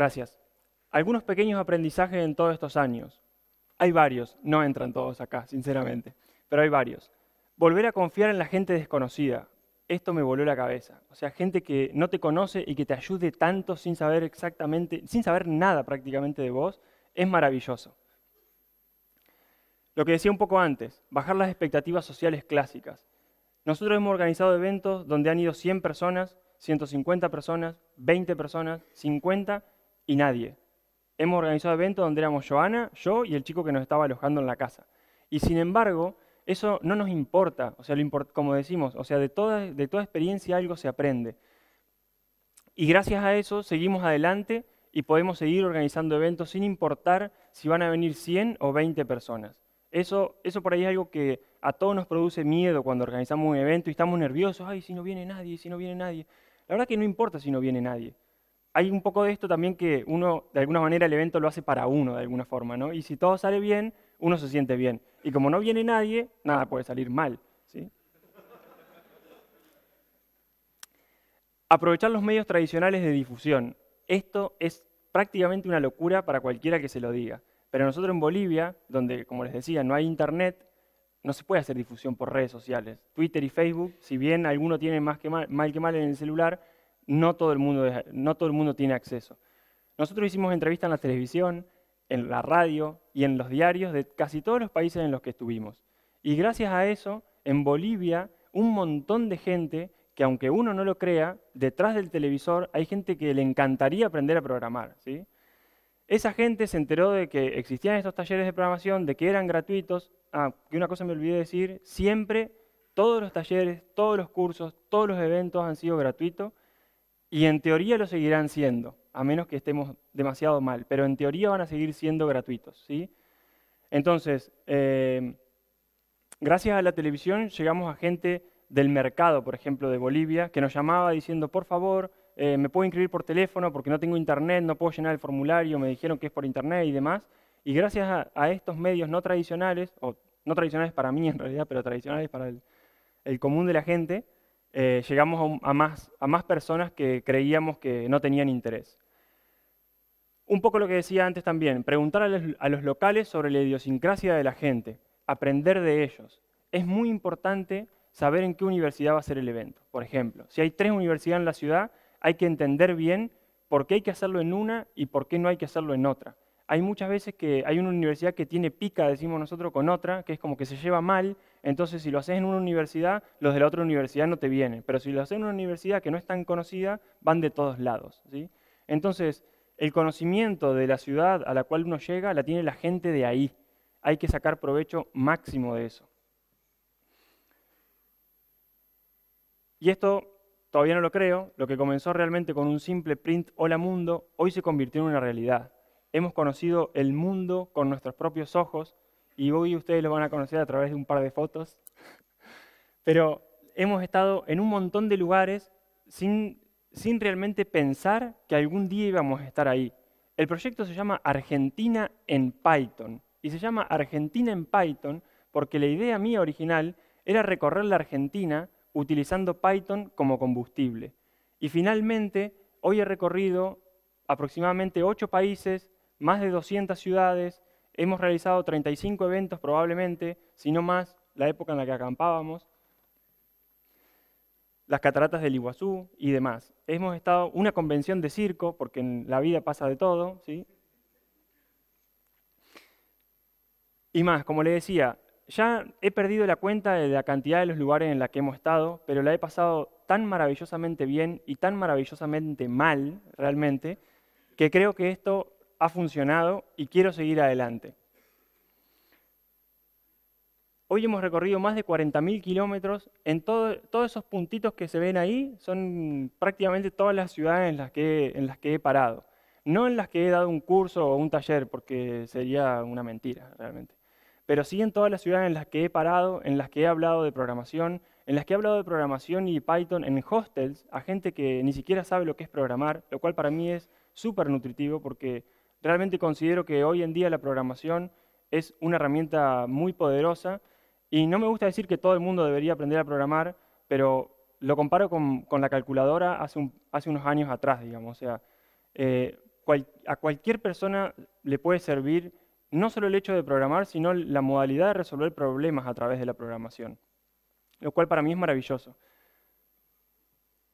Gracias. Algunos pequeños aprendizajes en todos estos años. Hay varios, no entran todos acá, sinceramente, pero hay varios. Volver a confiar en la gente desconocida. Esto me voló la cabeza. O sea, gente que no te conoce y que te ayude tanto sin saber exactamente, sin saber nada prácticamente de vos, es maravilloso. Lo que decía un poco antes, bajar las expectativas sociales clásicas. Nosotros hemos organizado eventos donde han ido 100 personas, 150 personas, 20 personas, 50 y nadie. Hemos organizado eventos donde éramos Joana, yo y el chico que nos estaba alojando en la casa. Y sin embargo, eso no nos importa, o sea, lo como decimos, o sea, de toda, experiencia algo se aprende. Y gracias a eso seguimos adelante y podemos seguir organizando eventos sin importar si van a venir 100 o 20 personas. Eso, eso por ahí es algo que a todos nos produce miedo cuando organizamos un evento y estamos nerviosos, ay, si no viene nadie, si no viene nadie. La verdad que no importa si no viene nadie hay un poco de esto también que uno, de alguna manera, el evento lo hace para uno, de alguna forma, ¿no? Y si todo sale bien, uno se siente bien. Y como no viene nadie, nada puede salir mal, ¿sí? Aprovechar los medios tradicionales de difusión. Esto es prácticamente una locura para cualquiera que se lo diga. Pero nosotros en Bolivia, donde, como les decía, no hay internet, no se puede hacer difusión por redes sociales. Twitter y Facebook, si bien alguno tiene más que mal, mal que mal en el celular, no todo el mundo, tiene acceso. Nosotros hicimos entrevistas en la televisión, en la radio y en los diarios de casi todos los países en los que estuvimos. Y gracias a eso, en Bolivia, un montón de gente que aunque uno no lo crea, detrás del televisor hay gente que le encantaría aprender a programar. ¿sí? Esa gente se enteró de que existían estos talleres de programación, de que eran gratuitos. Ah, que una cosa me olvidé decir, siempre todos los talleres, todos los cursos, todos los eventos han sido gratuitos y en teoría lo seguirán siendo, a menos que estemos demasiado mal, pero en teoría van a seguir siendo gratuitos. ¿sí? Entonces, eh, gracias a la televisión llegamos a gente del mercado, por ejemplo, de Bolivia, que nos llamaba diciendo, por favor, eh, me puedo inscribir por teléfono porque no tengo internet, no puedo llenar el formulario, me dijeron que es por internet y demás. Y gracias a, estos medios no tradicionales, o no tradicionales para mí en realidad, pero tradicionales para el, el común de la gente, eh, llegamos a, más, personas que creíamos que no tenían interés. Un poco lo que decía antes también, preguntar a los locales sobre la idiosincrasia de la gente, aprender de ellos. Es muy importante saber en qué universidad va a ser el evento. Por ejemplo, si hay tres universidades en la ciudad, hay que entender bien por qué hay que hacerlo en una y por qué no hay que hacerlo en otra. Hay muchas veces que hay una universidad que tiene pica, decimos nosotros, con otra, que es como que se lleva mal entonces si lo haces en una universidad, los de la otra universidad no te vienen. Pero si lo haces en una universidad que no es tan conocida, van de todos lados. Entonces, el conocimiento de la ciudad a la cual uno llega la tiene la gente de ahí. Hay que sacar provecho máximo de eso. Y esto todavía no lo creo, lo que comenzó realmente con un simple print hola mundo, hoy se convirtió en una realidad. Hemos conocido el mundo con nuestros propios ojos, y hoy ustedes lo van a conocer a través de un par de fotos. Pero hemos estado en un montón de lugares sin, realmente pensar que algún día íbamos a estar ahí. El proyecto se llama Argentina en Python y se llama Argentina en Python porque la idea mía original era recorrer la Argentina utilizando Python como combustible. Y finalmente, hoy he recorrido aproximadamente ocho países, más de 200 ciudades, Hemos realizado 35 eventos probablemente, si no más, la época en la que acampábamos, las cataratas del Iguazú y demás. Hemos estado una convención de circo, porque en la vida pasa de todo, ¿sí? Y más, como le decía, ya he perdido la cuenta de la cantidad de los lugares en los que hemos estado, pero la he pasado tan maravillosamente bien y tan maravillosamente mal, realmente, que creo que esto ha funcionado y quiero seguir adelante. Hoy hemos recorrido más de 40.000 kilómetros. En todos esos puntitos que se ven ahí son prácticamente todas las ciudades en las, que, en las que he parado. No en las que he dado un curso o un taller, porque sería una mentira realmente. Pero sí en todas las ciudades en las que he parado, en las que he hablado de programación, en las que he hablado de programación y Python en hostels a gente que ni siquiera sabe lo que es programar, lo cual para mí es súper nutritivo porque Realmente considero que hoy en día la programación es una herramienta muy poderosa y no me gusta decir que todo el mundo debería aprender a programar, pero lo comparo con, la calculadora hace, unos años atrás, digamos. O sea, eh, a cualquier persona le puede servir no solo el hecho de programar, sino la modalidad de resolver problemas a través de la programación, lo cual para mí es maravilloso.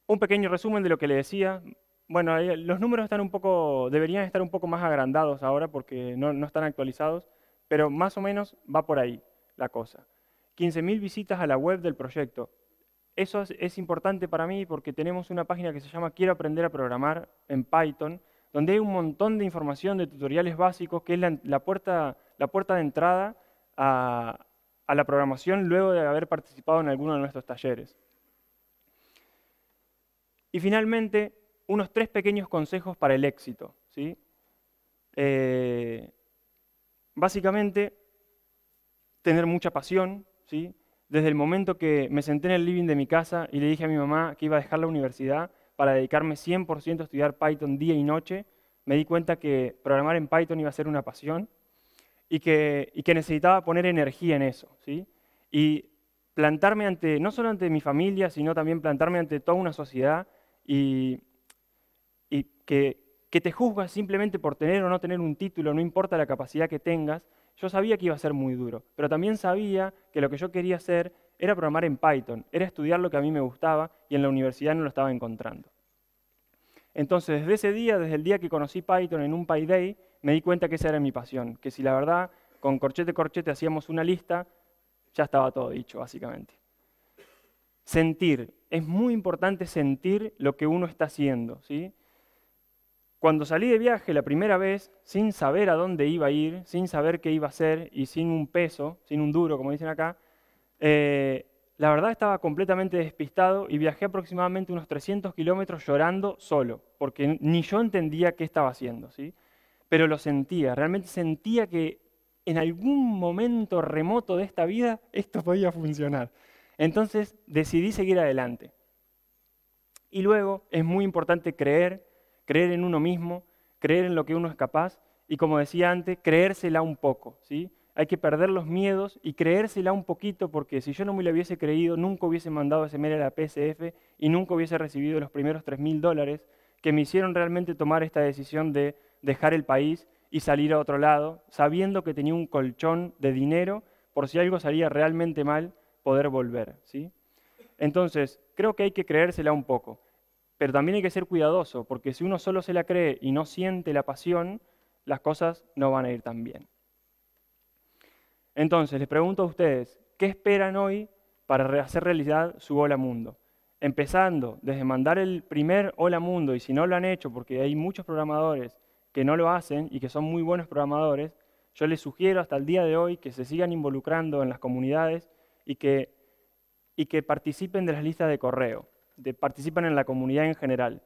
Un pequeño resumen de lo que le decía, bueno, los números están un poco, deberían estar un poco más agrandados ahora porque no, están actualizados, pero más o menos va por ahí la cosa. 15.000 visitas a la web del proyecto. Eso es, importante para mí porque tenemos una página que se llama Quiero aprender a programar en Python, donde hay un montón de información de tutoriales básicos que es la, puerta, la puerta de entrada a, a la programación luego de haber participado en alguno de nuestros talleres. Y finalmente, unos tres pequeños consejos para el éxito. ¿sí? Eh, básicamente, tener mucha pasión. ¿sí? Desde el momento que me senté en el living de mi casa y le dije a mi mamá que iba a dejar la universidad para dedicarme 100% a estudiar Python día y noche, me di cuenta que programar en Python iba a ser una pasión y que, necesitaba poner energía en eso. ¿sí? Y plantarme ante, no solo ante mi familia, sino también plantarme ante toda una sociedad y, y que, te juzgas simplemente por tener o no tener un título, no importa la capacidad que tengas, yo sabía que iba a ser muy duro, pero también sabía que lo que yo quería hacer era programar en Python, era estudiar lo que a mí me gustaba y en la universidad no lo estaba encontrando. Entonces, desde ese día, desde el día que conocí Python en un PyDay, me di cuenta que esa era mi pasión, que si la verdad con corchete corchete hacíamos una lista, ya estaba todo dicho, básicamente. Sentir, es muy importante sentir lo que uno está haciendo, ¿sí? Cuando salí de viaje la primera vez, sin saber a dónde iba a ir, sin saber qué iba a hacer y sin un peso, sin un duro, como dicen acá, eh, la verdad estaba completamente despistado y viajé aproximadamente unos 300 kilómetros llorando solo, porque ni yo entendía qué estaba haciendo, ¿sí? Pero lo sentía, realmente sentía que en algún momento remoto de esta vida esto podía funcionar. Entonces decidí seguir adelante. Y luego es muy importante creer creer en uno mismo, creer en lo que uno es capaz y como decía antes, creérsela un poco, ¿sí? Hay que perder los miedos y creérsela un poquito porque si yo no me lo hubiese creído, nunca hubiese mandado ese mail a la PSF y nunca hubiese recibido los primeros 3.000 mil dólares que me hicieron realmente tomar esta decisión de dejar el país y salir a otro lado, sabiendo que tenía un colchón de dinero por si algo salía realmente mal, poder volver, ¿sí? Entonces, creo que hay que creérsela un poco. Pero también hay que ser cuidadoso, porque si uno solo se la cree y no siente la pasión, las cosas no van a ir tan bien. Entonces, les pregunto a ustedes, ¿qué esperan hoy para hacer realidad su Hola Mundo? Empezando desde mandar el primer Hola Mundo, y si no lo han hecho, porque hay muchos programadores que no lo hacen y que son muy buenos programadores, yo les sugiero hasta el día de hoy que se sigan involucrando en las comunidades y que, y que participen de las listas de correo participan en la comunidad en general.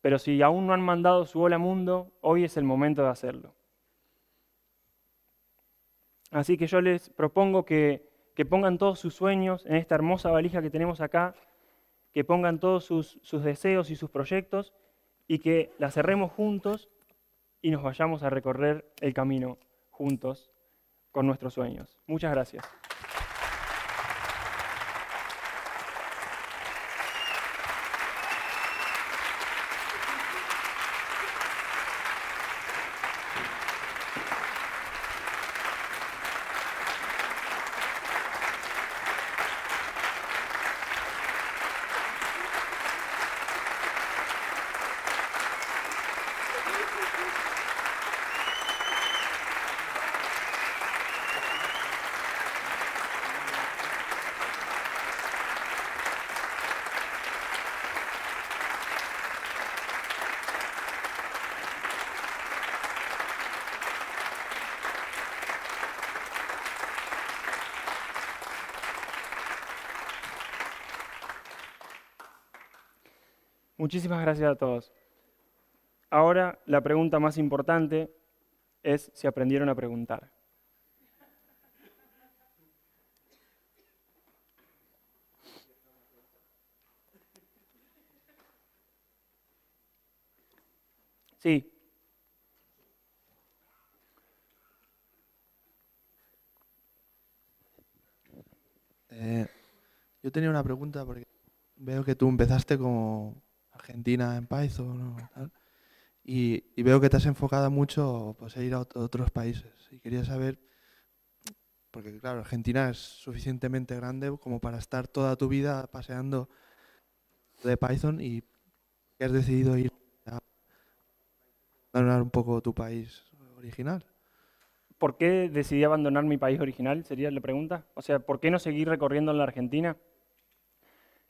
Pero si aún no han mandado su hola mundo, hoy es el momento de hacerlo. Así que yo les propongo que, pongan todos sus sueños en esta hermosa valija que tenemos acá, que pongan todos sus, sus deseos y sus proyectos y que la cerremos juntos y nos vayamos a recorrer el camino juntos con nuestros sueños. Muchas gracias. Muchísimas gracias a todos. Ahora la pregunta más importante es si aprendieron a preguntar. Sí. Eh, yo tenía una pregunta porque veo que tú empezaste como Argentina en Python Y, veo que te has enfocado mucho pues, a ir a otros países. Y quería saber, porque claro, Argentina es suficientemente grande como para estar toda tu vida paseando de Python y que has decidido ir a abandonar un poco tu país original. ¿Por qué decidí abandonar mi país original? Sería la pregunta. O sea, ¿por qué no seguir recorriendo en la Argentina?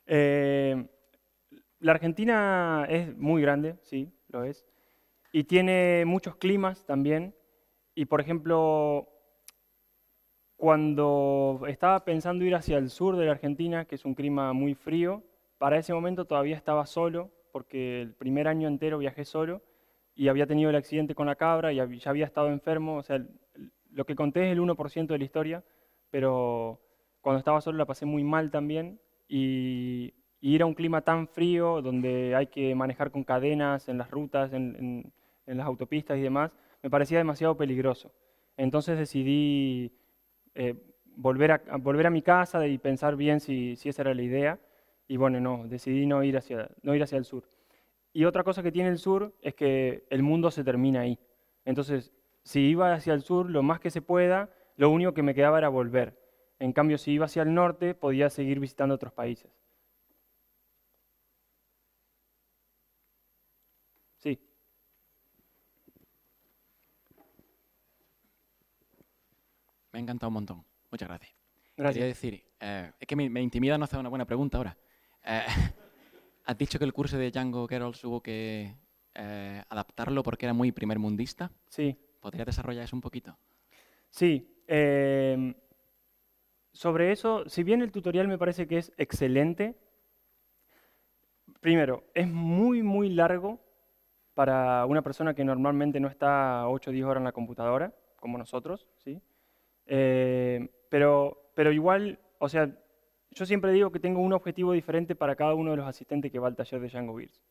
Eh, la Argentina es muy grande, sí, lo es, y tiene muchos climas también. Y por ejemplo, cuando estaba pensando ir hacia el sur de la Argentina, que es un clima muy frío, para ese momento todavía estaba solo, porque el primer año entero viajé solo y había tenido el accidente con la cabra y ya había estado enfermo. O sea, lo que conté es el 1% de la historia, pero cuando estaba solo la pasé muy mal también. Y y ir a un clima tan frío, donde hay que manejar con cadenas en las rutas, en, las autopistas y demás, me parecía demasiado peligroso. Entonces decidí eh, volver, a, volver a mi casa y pensar bien si, esa era la idea. Y bueno, no, decidí no ir hacia el sur. Y otra cosa que tiene el sur es que el mundo se termina ahí. Entonces, si iba hacia el sur lo más que se pueda, lo único que me quedaba era volver. En cambio, si iba hacia el norte, podía seguir visitando otros países. Me ha encantado un montón. Muchas gracias. gracias. Quería decir, eh, es que me, intimida no hacer una buena pregunta ahora. Eh, has dicho que el curso de Django Girls hubo que eh, adaptarlo porque era muy primer mundista. Sí. ¿Podría desarrollar eso un poquito? Sí. Em, sobre eso, si bien el tutorial me parece que es excelente, primero, es muy, muy largo para una persona que normalmente no está 8 o 10 horas en la computadora, como nosotros, ¿sí? Eh, pero, pero igual, o sea, yo siempre digo que tengo un objetivo diferente para cada uno de los asistentes que va al taller de Django Beers.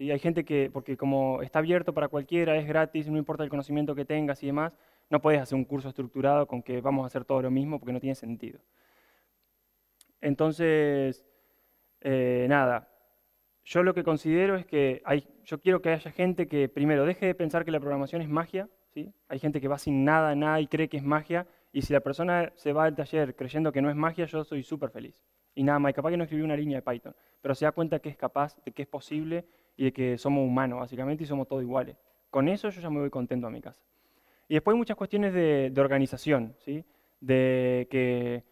Hay gente que, porque como está abierto para cualquiera, es gratis, no importa el conocimiento que tengas y demás, no puedes hacer un curso estructurado con que vamos a hacer todo lo mismo porque no tiene sentido. Entonces, eh, nada, yo lo que considero es que hay, yo quiero que haya gente que primero deje de pensar que la programación es magia, ¿sí? hay gente que va sin nada, nada y cree que es magia y si la persona se va al taller creyendo que no es magia, yo soy súper feliz. Y nada más, y capaz que no escribí una línea de Python, pero se da cuenta que es capaz, de que es posible y de que somos humanos, básicamente, y somos todos iguales. Con eso yo ya me voy contento a mi casa. Y después hay muchas cuestiones de, organización, ¿sí? De que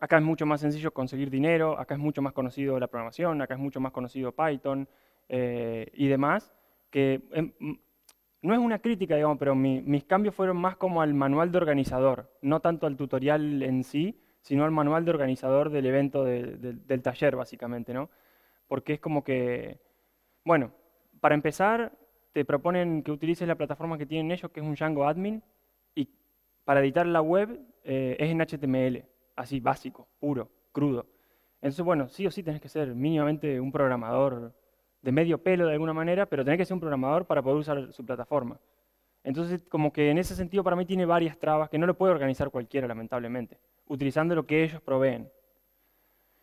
acá es mucho más sencillo conseguir dinero, acá es mucho más conocido la programación, acá es mucho más conocido Python eh, y demás, que em, no es una crítica, digamos, pero mis cambios fueron más como al manual de organizador, no tanto al tutorial en sí, sino al manual de organizador del evento del taller, básicamente, ¿no? Porque es como que, bueno, para empezar, te proponen que utilices la plataforma que tienen ellos, que es un Django Admin, y para editar la web eh, es en HTML, así, básico, puro, crudo. Entonces, bueno, sí o sí tenés que ser mínimamente un programador de medio pelo de alguna manera, pero tenés que ser un programador para poder usar su plataforma. Entonces, como que en ese sentido para mí tiene varias trabas que no lo puede organizar cualquiera, lamentablemente, utilizando lo que ellos proveen.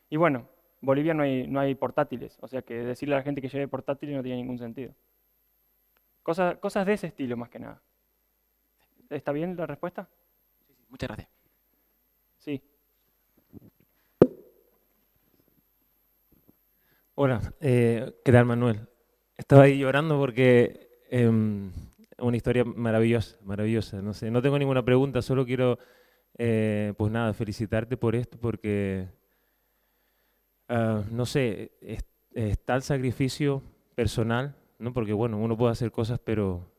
Y bueno, Bolivia no hay, no hay portátiles, o sea que decirle a la gente que lleve portátiles no tiene ningún sentido. cosas de ese estilo, más que nada. ¿Está bien la respuesta? Sí, sí, muchas gracias. Sí. Hola, eh, ¿qué tal Manuel? Estaba ahí llorando porque es em, una historia maravillosa, maravillosa. No sé, no tengo ninguna pregunta, solo quiero, eh, pues nada, felicitarte por esto porque, ah, no sé, es, tal sacrificio personal, ¿no? Porque bueno, uno puede hacer cosas, pero,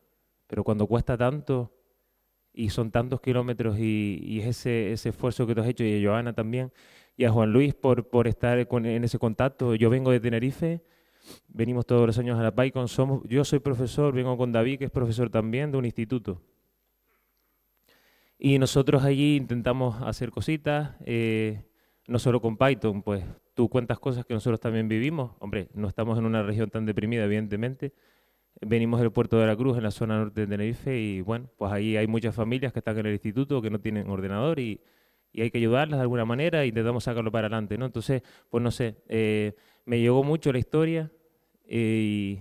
pero cuando cuesta tanto y son tantos kilómetros y, es ese, ese esfuerzo que tú has hecho y Joana también y a Juan Luis por, por estar en ese contacto. Yo vengo de Tenerife, venimos todos los años a la PyCon, somos, yo soy profesor, vengo con David, que es profesor también de un instituto. Y nosotros allí intentamos hacer cositas, eh, no solo con Python, pues tú cuentas cosas que nosotros también vivimos. Hombre, no estamos en una región tan deprimida, evidentemente. Venimos del puerto de la Cruz, en la zona norte de Tenerife, y bueno, pues ahí hay muchas familias que están en el instituto, que no tienen ordenador y y hay que ayudarlas de alguna manera y intentamos sacarlo para adelante, ¿no? Entonces, pues no sé, eh, me llegó mucho la historia eh,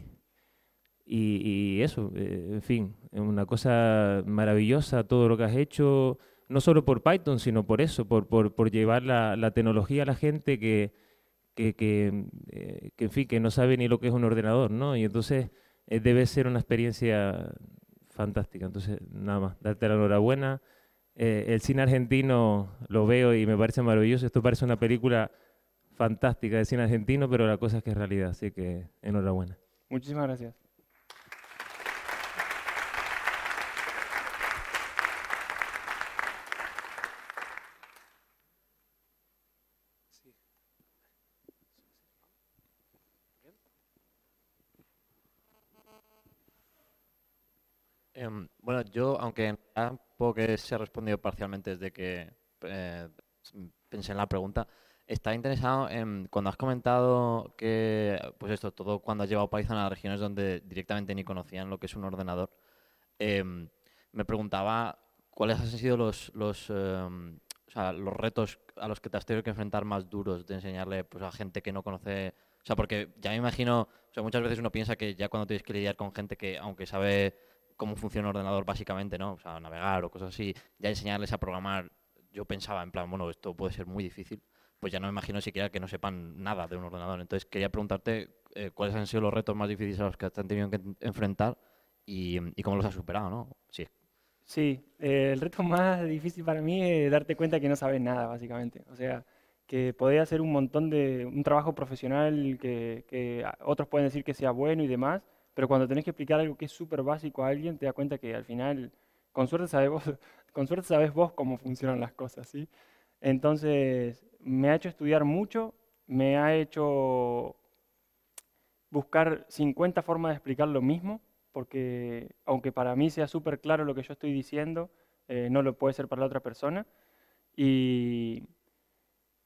y, eso, eh, en fin, es una cosa maravillosa todo lo que has hecho, no solo por Python, sino por eso, por, por, por llevar la, tecnología a la gente que, que, que, que, en fin, que no sabe ni lo que es un ordenador, ¿no? Y entonces debe ser una experiencia fantástica. Entonces, nada más, darte la enhorabuena. Eh, el cine argentino lo veo y me parece maravilloso. Esto parece una película fantástica de cine argentino, pero la cosa es que es realidad, así que enhorabuena. Muchísimas gracias. Em, bueno, yo, aunque que se ha respondido parcialmente desde que eh, pensé en la pregunta. Estaba interesado en cuando has comentado que, pues esto, todo cuando has llevado Python a regiones donde directamente ni conocían lo que es un ordenador, em, me preguntaba cuáles han sido los, los, em, o sea, los retos a los que te has tenido que enfrentar más duros de enseñarle pues, a gente que no conoce. O sea, porque ya me imagino, muchas veces uno piensa que ya cuando tienes que lidiar con gente que, aunque sabe cómo funciona un ordenador básicamente, ¿no? O sea, navegar o cosas así, ya enseñarles a programar, yo pensaba en plan, bueno, esto puede ser muy difícil, pues ya no me imagino siquiera que no sepan nada de un ordenador. Entonces quería preguntarte eh, cuáles han sido los retos más difíciles a los que te han tenido que enfrentar y, cómo los has superado, ¿no? Sí. Sí, eh, el reto más difícil para mí es darte cuenta que no sabes nada, básicamente. O sea, que podés hacer un montón de, un trabajo profesional que otros pueden decir que sea bueno y demás, pero cuando tenés que explicar algo que es súper básico a alguien, te das cuenta que al final, con suerte sabes vos, con suerte sabes vos cómo funcionan las cosas, ¿sí? Entonces, me ha hecho estudiar mucho, me ha hecho buscar 50 formas de explicar lo mismo, porque aunque para mí sea súper claro lo que yo estoy diciendo, eh, no lo puede ser para la otra persona. Y,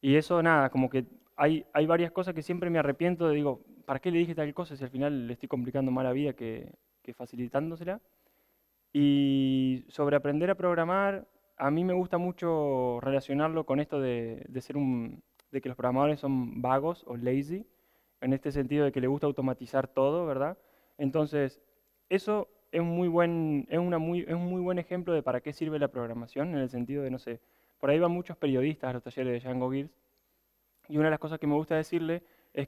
y eso, nada, como que hay, hay varias cosas que siempre me arrepiento de, digo, ¿para qué le dije tal cosa si al final le estoy complicando más la vida que, facilitándosela? Y sobre aprender a programar, a mí me gusta mucho relacionarlo con esto de, ser un, de que los programadores son vagos o lazy, en este sentido de que le gusta automatizar todo, ¿verdad? Entonces, eso es, muy buen, es, una muy, es un muy buen ejemplo de para qué sirve la programación, en el sentido de, no sé, por ahí van muchos periodistas a los talleres de Django Gears, y una de las cosas que me gusta decirle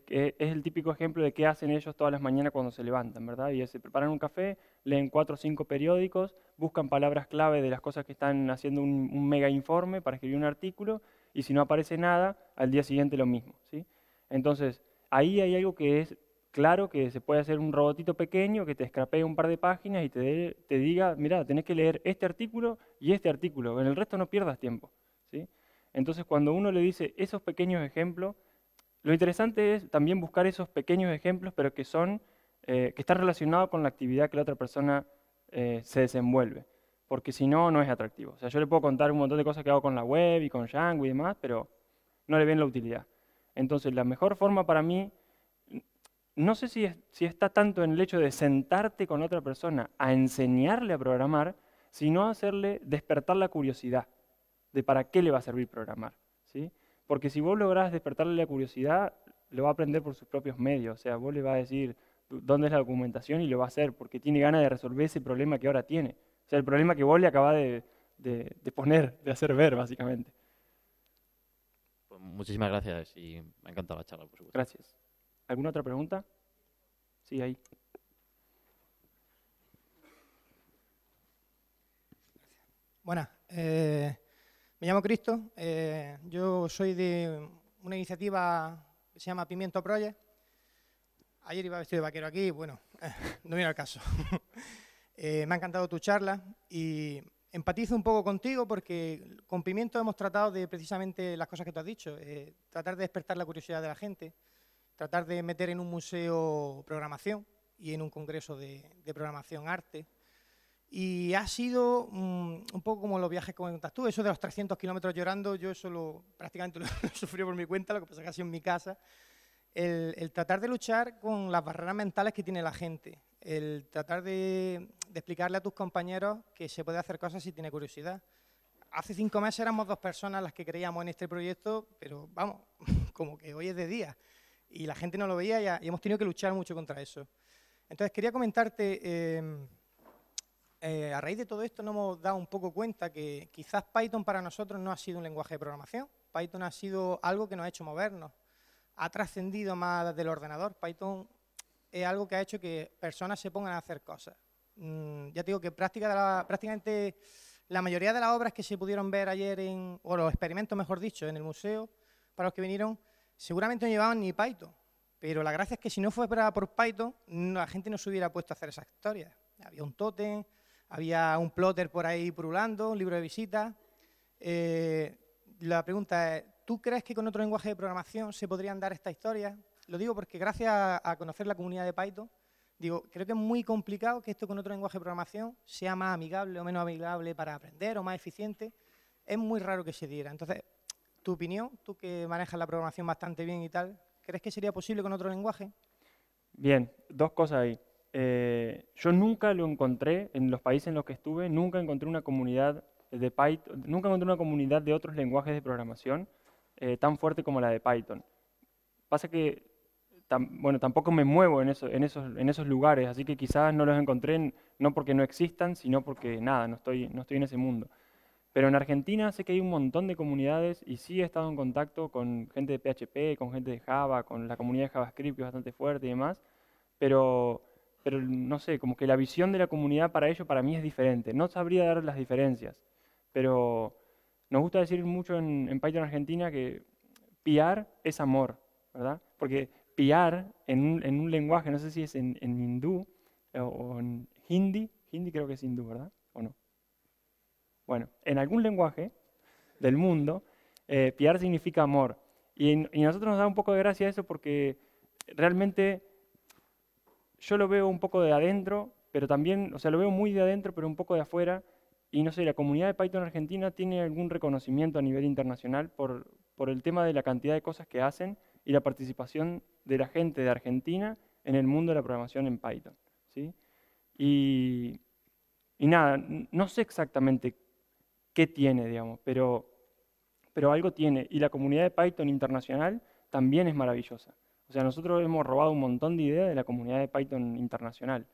eh, es, el típico ejemplo de qué hacen ellos todas las mañanas cuando se levantan, ¿verdad? Y se preparan un café, leen cuatro o cinco periódicos, buscan palabras clave de las cosas que están haciendo un, mega informe para escribir un artículo, y si no aparece nada, al día siguiente lo mismo, ¿sí? Entonces, ahí hay algo que es claro que se puede hacer un robotito pequeño que te escrapee un par de páginas y te, diga, mira, tenés que leer este artículo y este artículo, en el resto no pierdas tiempo, ¿sí? Entonces, cuando uno le dice esos pequeños ejemplos, lo interesante es también buscar esos pequeños ejemplos, pero que, son, eh, que están relacionados con la actividad que la otra persona eh, se desenvuelve, porque si no, no es atractivo. O sea, yo le puedo contar un montón de cosas que hago con la web y con Django y demás, pero no le ven la utilidad. Entonces, la mejor forma para mí, no sé si, está tanto en el hecho de sentarte con otra persona a enseñarle a programar, sino hacerle despertar la curiosidad de para qué le va a servir programar. ¿sí? Porque si vos lográs despertarle la curiosidad, lo va a aprender por sus propios medios. O sea, vos le vas a decir dónde es la documentación y lo va a hacer, porque tiene ganas de resolver ese problema que ahora tiene. O sea, el problema que vos le acabás de, poner, de hacer ver, básicamente. Pues, muchísimas gracias y me ha encantado la charla, por supuesto. Gracias. ¿Alguna otra pregunta? Sí, ahí. Buenas. Eh, me llamo Cristo, eh, yo soy de una iniciativa que se llama Pimiento Project. Ayer iba vestido de vaquero aquí, bueno, no era al caso. Eh, me ha encantado tu charla y empatizo un poco contigo porque con Pimiento hemos tratado de precisamente las cosas que tú has dicho, eh, tratar de despertar la curiosidad de la gente, tratar de meter en un museo programación y en un congreso de, de programación arte, y ha sido mm, un poco como los viajes que comentas tú, eso de los 300 kilómetros llorando, yo eso lo, prácticamente lo he sufrido por mi cuenta, lo que pasa que ha sido en mi casa. El, tratar de luchar con las barreras mentales que tiene la gente, el tratar de, explicarle a tus compañeros que se puede hacer cosas si tiene curiosidad. Hace cinco meses éramos dos personas las que creíamos en este proyecto, pero vamos, como que hoy es de día y la gente no lo veía y, hemos tenido que luchar mucho contra eso. Entonces quería comentarte... Em, eh, a raíz de todo esto nos hemos dado un poco cuenta que quizás Python para nosotros no ha sido un lenguaje de programación. Python ha sido algo que nos ha hecho movernos. Ha trascendido más del ordenador. Python es algo que ha hecho que personas se pongan a hacer cosas. Mm, ya te digo que prácticamente la mayoría de las obras que se pudieron ver ayer, en, o los experimentos, mejor dicho, en el museo, para los que vinieron, seguramente no llevaban ni Python. Pero la gracia es que si no fuera por Python, la gente no se hubiera puesto a hacer esas historias. Había un tótem, había un plotter por ahí purulando, un libro de visitas. Eh, la pregunta es, ¿tú crees que con otro lenguaje de programación se podrían dar esta historia? Lo digo porque gracias a conocer la comunidad de Python, digo, creo que es muy complicado que esto con otro lenguaje de programación sea más amigable o menos amigable para aprender o más eficiente. Es muy raro que se diera. Entonces, tu opinión, tú que manejas la programación bastante bien y tal, ¿crees que sería posible con otro lenguaje? Bien, dos cosas ahí. Eh, yo nunca lo encontré, en los países en los que estuve, nunca encontré una comunidad de Python, nunca encontré una comunidad de otros lenguajes de programación eh, tan fuerte como la de Python. Pasa que, bueno, tampoco me muevo en, eso, en, esos, en esos lugares, así que quizás no los encontré no porque no existan, sino porque nada, no estoy, no estoy en ese mundo. Pero en Argentina sé que hay un montón de comunidades y sí he estado en contacto con gente de PHP, con gente de Java, con la comunidad de JavaScript que es bastante fuerte y demás, pero pero no sé, como que la visión de la comunidad para ello para mí es diferente. No sabría dar las diferencias, pero nos gusta decir mucho en, en Python Argentina que piar es amor, ¿verdad? Porque piar en un, lenguaje, no sé si es en, hindú o, en hindi, hindi creo que es hindú, ¿verdad? ¿O no? Bueno, en algún lenguaje del mundo, eh, piar significa amor. Y, y, a nosotros nos da un poco de gracia eso porque realmente yo lo veo un poco de adentro, pero también, o sea, lo veo muy de adentro, pero un poco de afuera. Y no sé, la comunidad de Python Argentina tiene algún reconocimiento a nivel internacional por, el tema de la cantidad de cosas que hacen y la participación de la gente de Argentina en el mundo de la programación en Python. ¿sí? Y, nada, no sé exactamente qué tiene, digamos, pero algo tiene. Y la comunidad de Python internacional también es maravillosa. O sea, nosotros hemos robado un montón de ideas de la comunidad de Python internacional.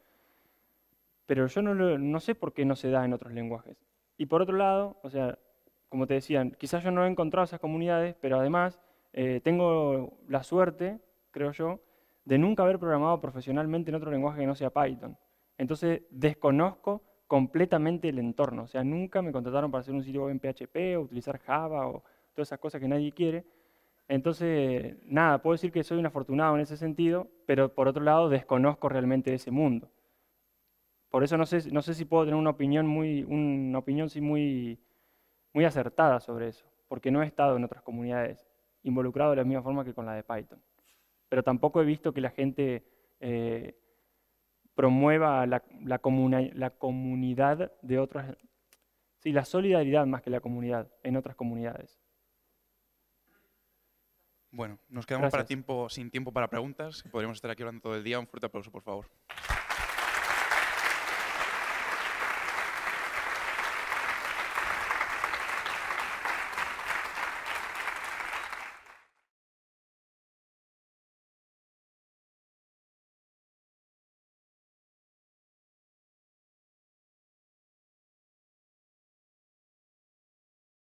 Pero yo no, sé por qué no se da en otros lenguajes. Y por otro lado, o sea, como te decían, quizás yo no he encontrado esas comunidades, pero además eh, tengo la suerte, creo yo, de nunca haber programado profesionalmente en otro lenguaje que no sea Python. Entonces desconozco completamente el entorno. O sea, nunca me contrataron para hacer un sitio web en PHP o utilizar Java o todas esas cosas que nadie quiere. Entonces, nada, puedo decir que soy un afortunado en ese sentido, pero por otro lado desconozco realmente ese mundo. Por eso no sé, no sé si puedo tener una opinión muy, una opinión sí, muy, muy acertada sobre eso, porque no he estado en otras comunidades involucrado de la misma forma que con la de Python. Pero tampoco he visto que la gente eh, promueva la, la comunidad de otras, sí, la solidaridad más que la comunidad en otras comunidades. Bueno, nos quedamos para tiempo, sin tiempo para preguntas. Podríamos estar aquí hablando todo el día. Un fuerte aplauso, por favor.